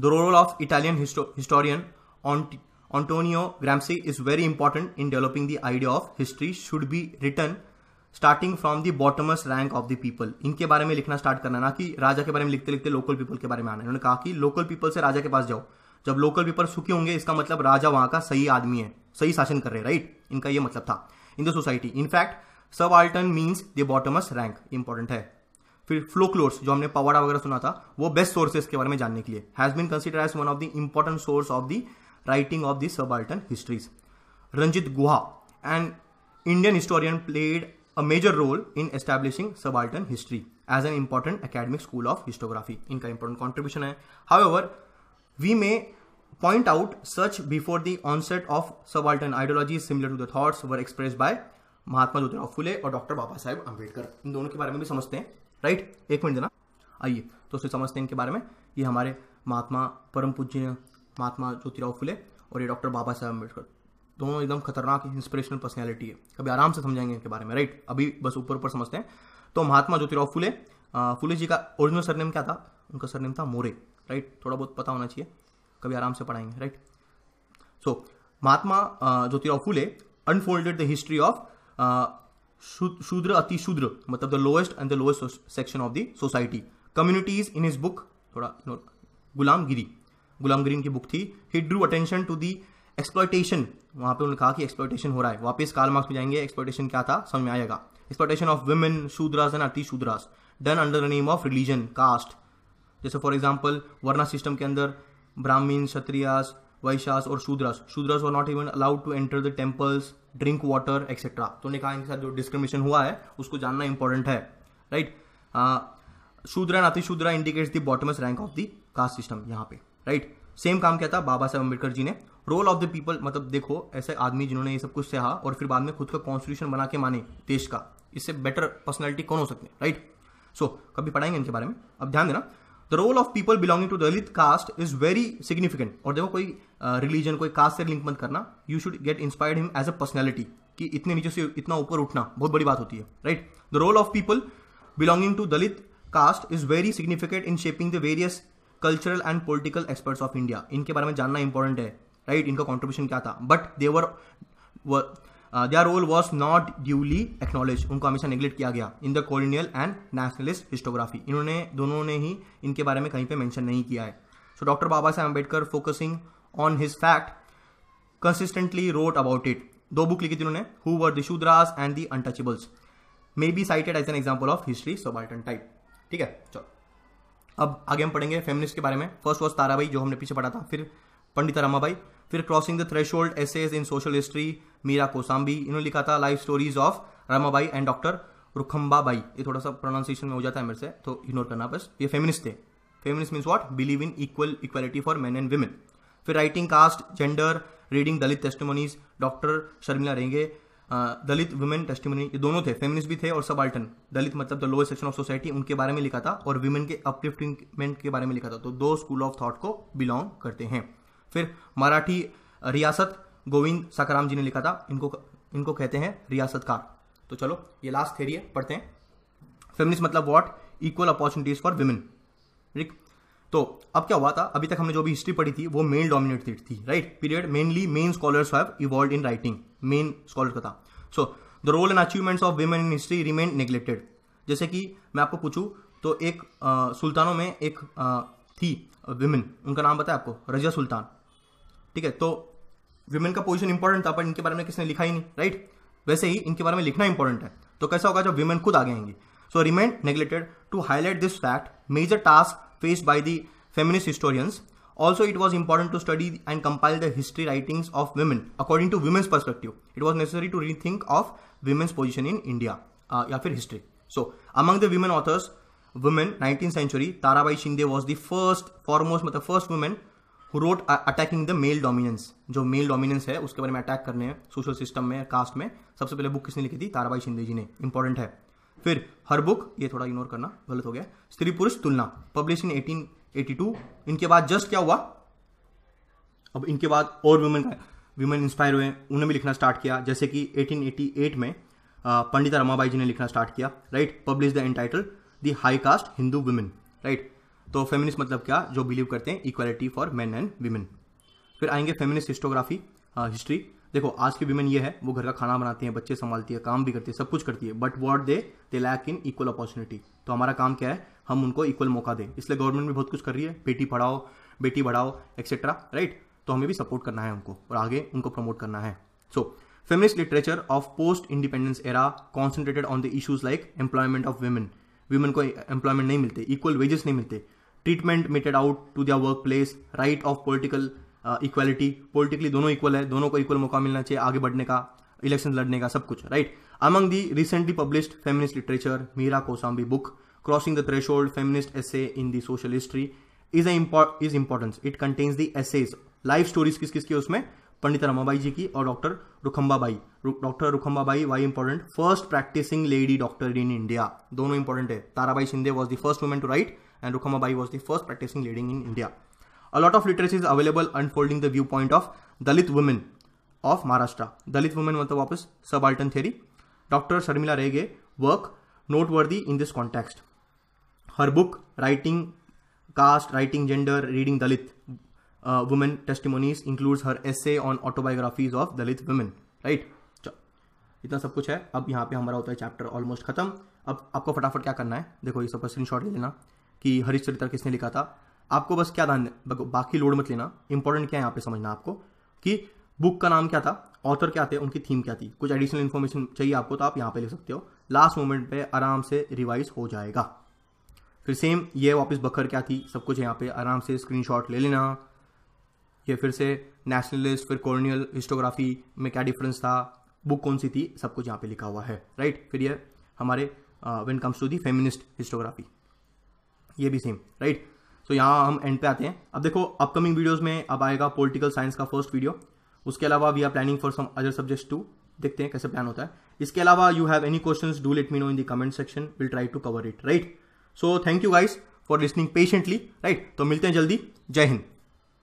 the role of Italian historian on Antonio Gramsci is very important in developing the idea of history should be written starting from the bottomest rank of the people. इनके बारे में लिखना start करना ना कि राजा के बारे में लिखते लिखते लोकल पीपल के बारे में आना इन्होंने कहा कि लोकल पीपल से राजा के पास जाओ जब लोकल पीपल सुखी होंगे इसका मतलब राजा वहां का सही आदमी है सही शासन कर रहे राइट इनका यह मतलब था in the society in fact subaltern means the bottommost rank important है फिर फ्लोक्लोर्स जो हमने पवाड़ा वगैरह सुना था वो बेस्ट सोर्सेज के बारे में जानने के लिए has been consider as one of the important source of the writing of the subaltern histories. Ranjit Guha, an Indian historian, played a major role in establishing subaltern history as an important academic school of historiography. इनका important contribution hai However, we may point out such before the onset of subaltern ideologies similar to the thoughts were expressed by mahatma jyotirao phule or dr baba saheb ambedkar in dono ke bare mein bhi samajhte hain right ek minute देना aaiye to usse samajhte hain inke bare mein ye hamare Mahatma परम पूज्य महात्मा ज्योतिराव फुले और ये doctor Baba Saheb Ambedkar दोनों एकदम खतरनाक inspirational personality है कभी आराम से समझाएंगे इनके बारे में राइट अभी बस ऊपर ऊपर समझते हैं तो महात्मा ज्योतिराव फुले फुले जी का ओरिजिनल सरनेम क्या था उनका सरनेम था मोरे राइट थोड़ा बहुत पता होना चाहिए कभी आराम से पढ़ाएंगे right so Mahatma Jyotirao Phule unfolded the history of Shudra Ati Shudra मतलब the lowest and the lowest section of the society communities in his book थोड़ा गुलामगिरी गुलाम ग्रीन की बुक थी he drew attention to the exploitation वहाँ पे उन्होंने कहा कि एक्सप्लॉयटेशन हो रहा है वापस काल मार्क्स में जाएंगे एक्सप्लॉयटेशन क्या था समझ में आएगा exploitation of women Shudras and Ati Shudras done under the name of religion caste जैसे फॉर एग्जाम्पल वर्ना सिस्टम के अंदर ब्राह्मीण क्षत्रियास वैशास और Shudras Shudras were not even allowed to enter the temples drink water etcetera तो उन्होंने कहा इनके साथ जो डिस्क्रिमिनेशन हुआ है उसको जानना इंपॉर्टेंट है right Shudra and Atishudra indicates the bottommost rank of the caste system यहाँ पे राइट सेम काम किया था बाबा साहब अम्बेडकर जी ने रोल ऑफ द पीपल मतलब देखो ऐसे आदमी जिन्होंने ये सब कुछ सहा और फिर बाद में खुद का कॉन्स्टिट्यूशन बना के माने देश का इससे बेटर पर्सनैलिटी कौन हो सकते हैं राइट सो कभी पढ़ाएंगे इनके बारे में अब ध्यान देना the role of people belonging to Dalit caste is very significant और देखो कोई रिलीजन uh, कोई कास्ट से लिंक मत करना you should get inspired him as a personality कि इतने नीचे से इतना ऊपर उठना बहुत बड़ी बात होती है right the role of people belonging to Dalit caste is very significant in shaping the various cultural and political experts of India इनके बारे में जानना इंपॉर्टेंट है राइट इनका कॉन्ट्रीब्यूशन क्या था but their their role was not duly acknowledge उनको हमेशा नेग्लेक्ट किया गया in the colonial and nationalist histography इन्होंने दोनों ने ही इनके बारे में कहीं पे मेंशन नहीं किया है so doctor Baba Saheb Ambedkar focusing on his fact consistently wrote about it दो बुक लिखी थी उन्होंने who were the and the untouchables may be cited as an example of history subaltern type ठीक है चलो अब आगे हम पढ़ेंगे फेमिनिस्ट के बारे में फर्स्ट वॉज ताराबाई जो हमने पीछे पढ़ा था फिर पंडित रामा भाई फिर crossing the threshold essays in social history Meera Kosambi इन्होंने लिखा था लाइफ स्टोरीज ऑफ रामा भाई एंड डॉक्टर रुखम्बा भाई ये थोड़ा सा प्रोनाउंसिएशन में हो जाता है मेरे से तो इग्नोर करना बस ये फेमिनिस्ट थे feminist means what believe in equal equality for man and women फिर writing caste gender reading Dalit testimonies doctor Sharmila रेंगे दलित वुमेन टेस्टिमनी ये दोनों थे फेमिनिस्ट भी थे और सबाल्टन दलित मतलब the lower section of society उनके बारे में लिखा था और वुमेन के अपलिफ्टिंगमेंट के बारे में लिखा था तो दो स्कूल ऑफ थॉट को बिलोंग करते हैं फिर मराठी रियासत गोविंद साकाराम जी ने लिखा था इनको इनको कहते हैं रियासतकार तो चलो ये लास्ट थेरी है पढ़ते हैं फेमिनिस्ट मतलब what equal opportunities for women ठीक तो अब क्या हुआ था अभी तक हमने जो भी हिस्ट्री पढ़ी थी वो मेल डोमिनेटेड थी right period mainly men scholars have involve in writing men scholar का था so the role and achievements of women in history remain neglected जैसे कि मैं आपको पूछूँ तो एक आ, सुल्तानों में एक आ, थी विमेन उनका नाम बताया आपको रजिया सुल्तान ठीक है तो विमेन का पोजीशन इंपॉर्टेंट था पर इनके बारे में किसने लिखा ही नहीं राइट वैसे ही इनके बारे में लिखना इंपॉर्टेंट है तो कैसा होगा जब विमेन खुद आगे आएंगी so remain neglected to highlight this fact major task faced by the feminist historians Also, it was important to study and compile the history writings of women according to women's perspective. It was necessary to rethink of women's position in India uh, या फिर history. So, among the women authors, women 19th century, Tarabai Shinde was the first foremost मतलब first woman who wrote uh, attacking the male dominance. jo male dominance hai uske bare mein attack karne hai social system mein caste mein sabse pehle book kisne likhi thi tarabai shinde ji ne important hai फिर हर book ये थोड़ा ignore करना गलत हो गया स्त्री पुरुष तुलना publish in 82 इनके बाद जस्ट क्या हुआ अब इनके बाद और वुमेन का वुमेन इंस्पायर हुए उन्होंने भी लिखना स्टार्ट किया जैसे कि 1888 में पंडित रमाबाई जी ने लिखना स्टार्ट किया right publish the entitle the high caste Hindu women right तो फेमिनिस्ट मतलब क्या जो बिलीव करते हैं equality for man and women फिर आएंगे फेमिनिस्ट हिस्टोग्राफी हिस्ट्री देखो आज की वीमेन ये है वो घर का खाना बनाती है बच्चे संभालती है काम भी करती है सब कुछ करती है but what they they lack in equal opportunity तो हमारा काम क्या है हम उनको इक्वल मौका दें इसलिए गवर्नमेंट भी बहुत कुछ कर रही है बेटी पढ़ाओ बेटी बढ़ाओ एक्सेट्रा राइट तो हमें भी सपोर्ट करना है उनको और आगे उनको प्रमोट करना है so feminist literature of post independence era concentrated on the issues like employment of women women को एम्प्लॉयमेंट नहीं मिलते इक्वल वेजेस नहीं मिलते treatment meted out to their work place right of political equality politically दोनों equal है दोनों को equal मौका मिलना चाहिए आगे बढ़ने का इलेक्शन लड़ने का सब कुछ right among the recently published feminist literature Meera Kosambi book Crossing the Threshold, Feminist Essay in the Social History is is importance it contains the age life stories किस किसकी की उसमें पंडित रमाबाई जी की और doctor Rukhmabai doctor Rukhmabai why important first practising lady doctor in India दोनों important है Tarabai Shinde was the first woman to write and Rukhmabai was the first practising lady in India a lot of literature is available unfolding the view point of Dalit women of Maharashtra Dalit women मतलब वापस subaltern theory doctor Sharmila Rege work noteworthy in this context her book writing caste writing gender reading Dalit women women testimonies her her essay autobiographies of Dalit women right इतना सब कुछ है अब यहाँ पे हमारा होता है चैप्टर ऑलमोस्ट खत्म अब आपको फटाफट क्या करना है देखो ये सब स्क्रीन शॉट ले लेना कि हरिश्चरित्र किसने लिखा था आपको बस क्या ध्यान बाकी लोड मत लेना इंपॉर्टेंट क्या है यहाँ पे समझना आपको कि बुक का नाम क्या था ऑथर क्या थे उनकी थीम क्या थी कुछ एडिशनल इन्फॉर्मेशन चाहिए आपको तो आप यहाँ पे लिख सकते हो लास्ट मोमेंट पे आराम से रिवाइज हो जाएगा फिर सेम ये वापस बखर क्या थी सब कुछ यहाँ पे आराम से स्क्रीनशॉट ले लेना ये फिर से नेशनलिस्ट फिर कॉलोनियल हिस्टोग्राफी में क्या डिफरेंस था बुक कौन सी थी सब कुछ यहाँ पे लिखा हुआ है राइट फिर ये हमारे when comes to the feminist histography ये भी सेम राइट तो यहाँ हम एंड पे आते हैं अब देखो अपकमिंग वीडियोज़ में अब आएगा पोलिटिकल साइंस का फर्स्ट वीडियो उसके अलावा we are planning for some other subject too देखते हैं कैसे प्लान होता है इसके अलावा you have any question do let me know in the comment section will try to cover it right so thank you guys for listening patiently right तो मिलते हैं जल्दी जय हिंद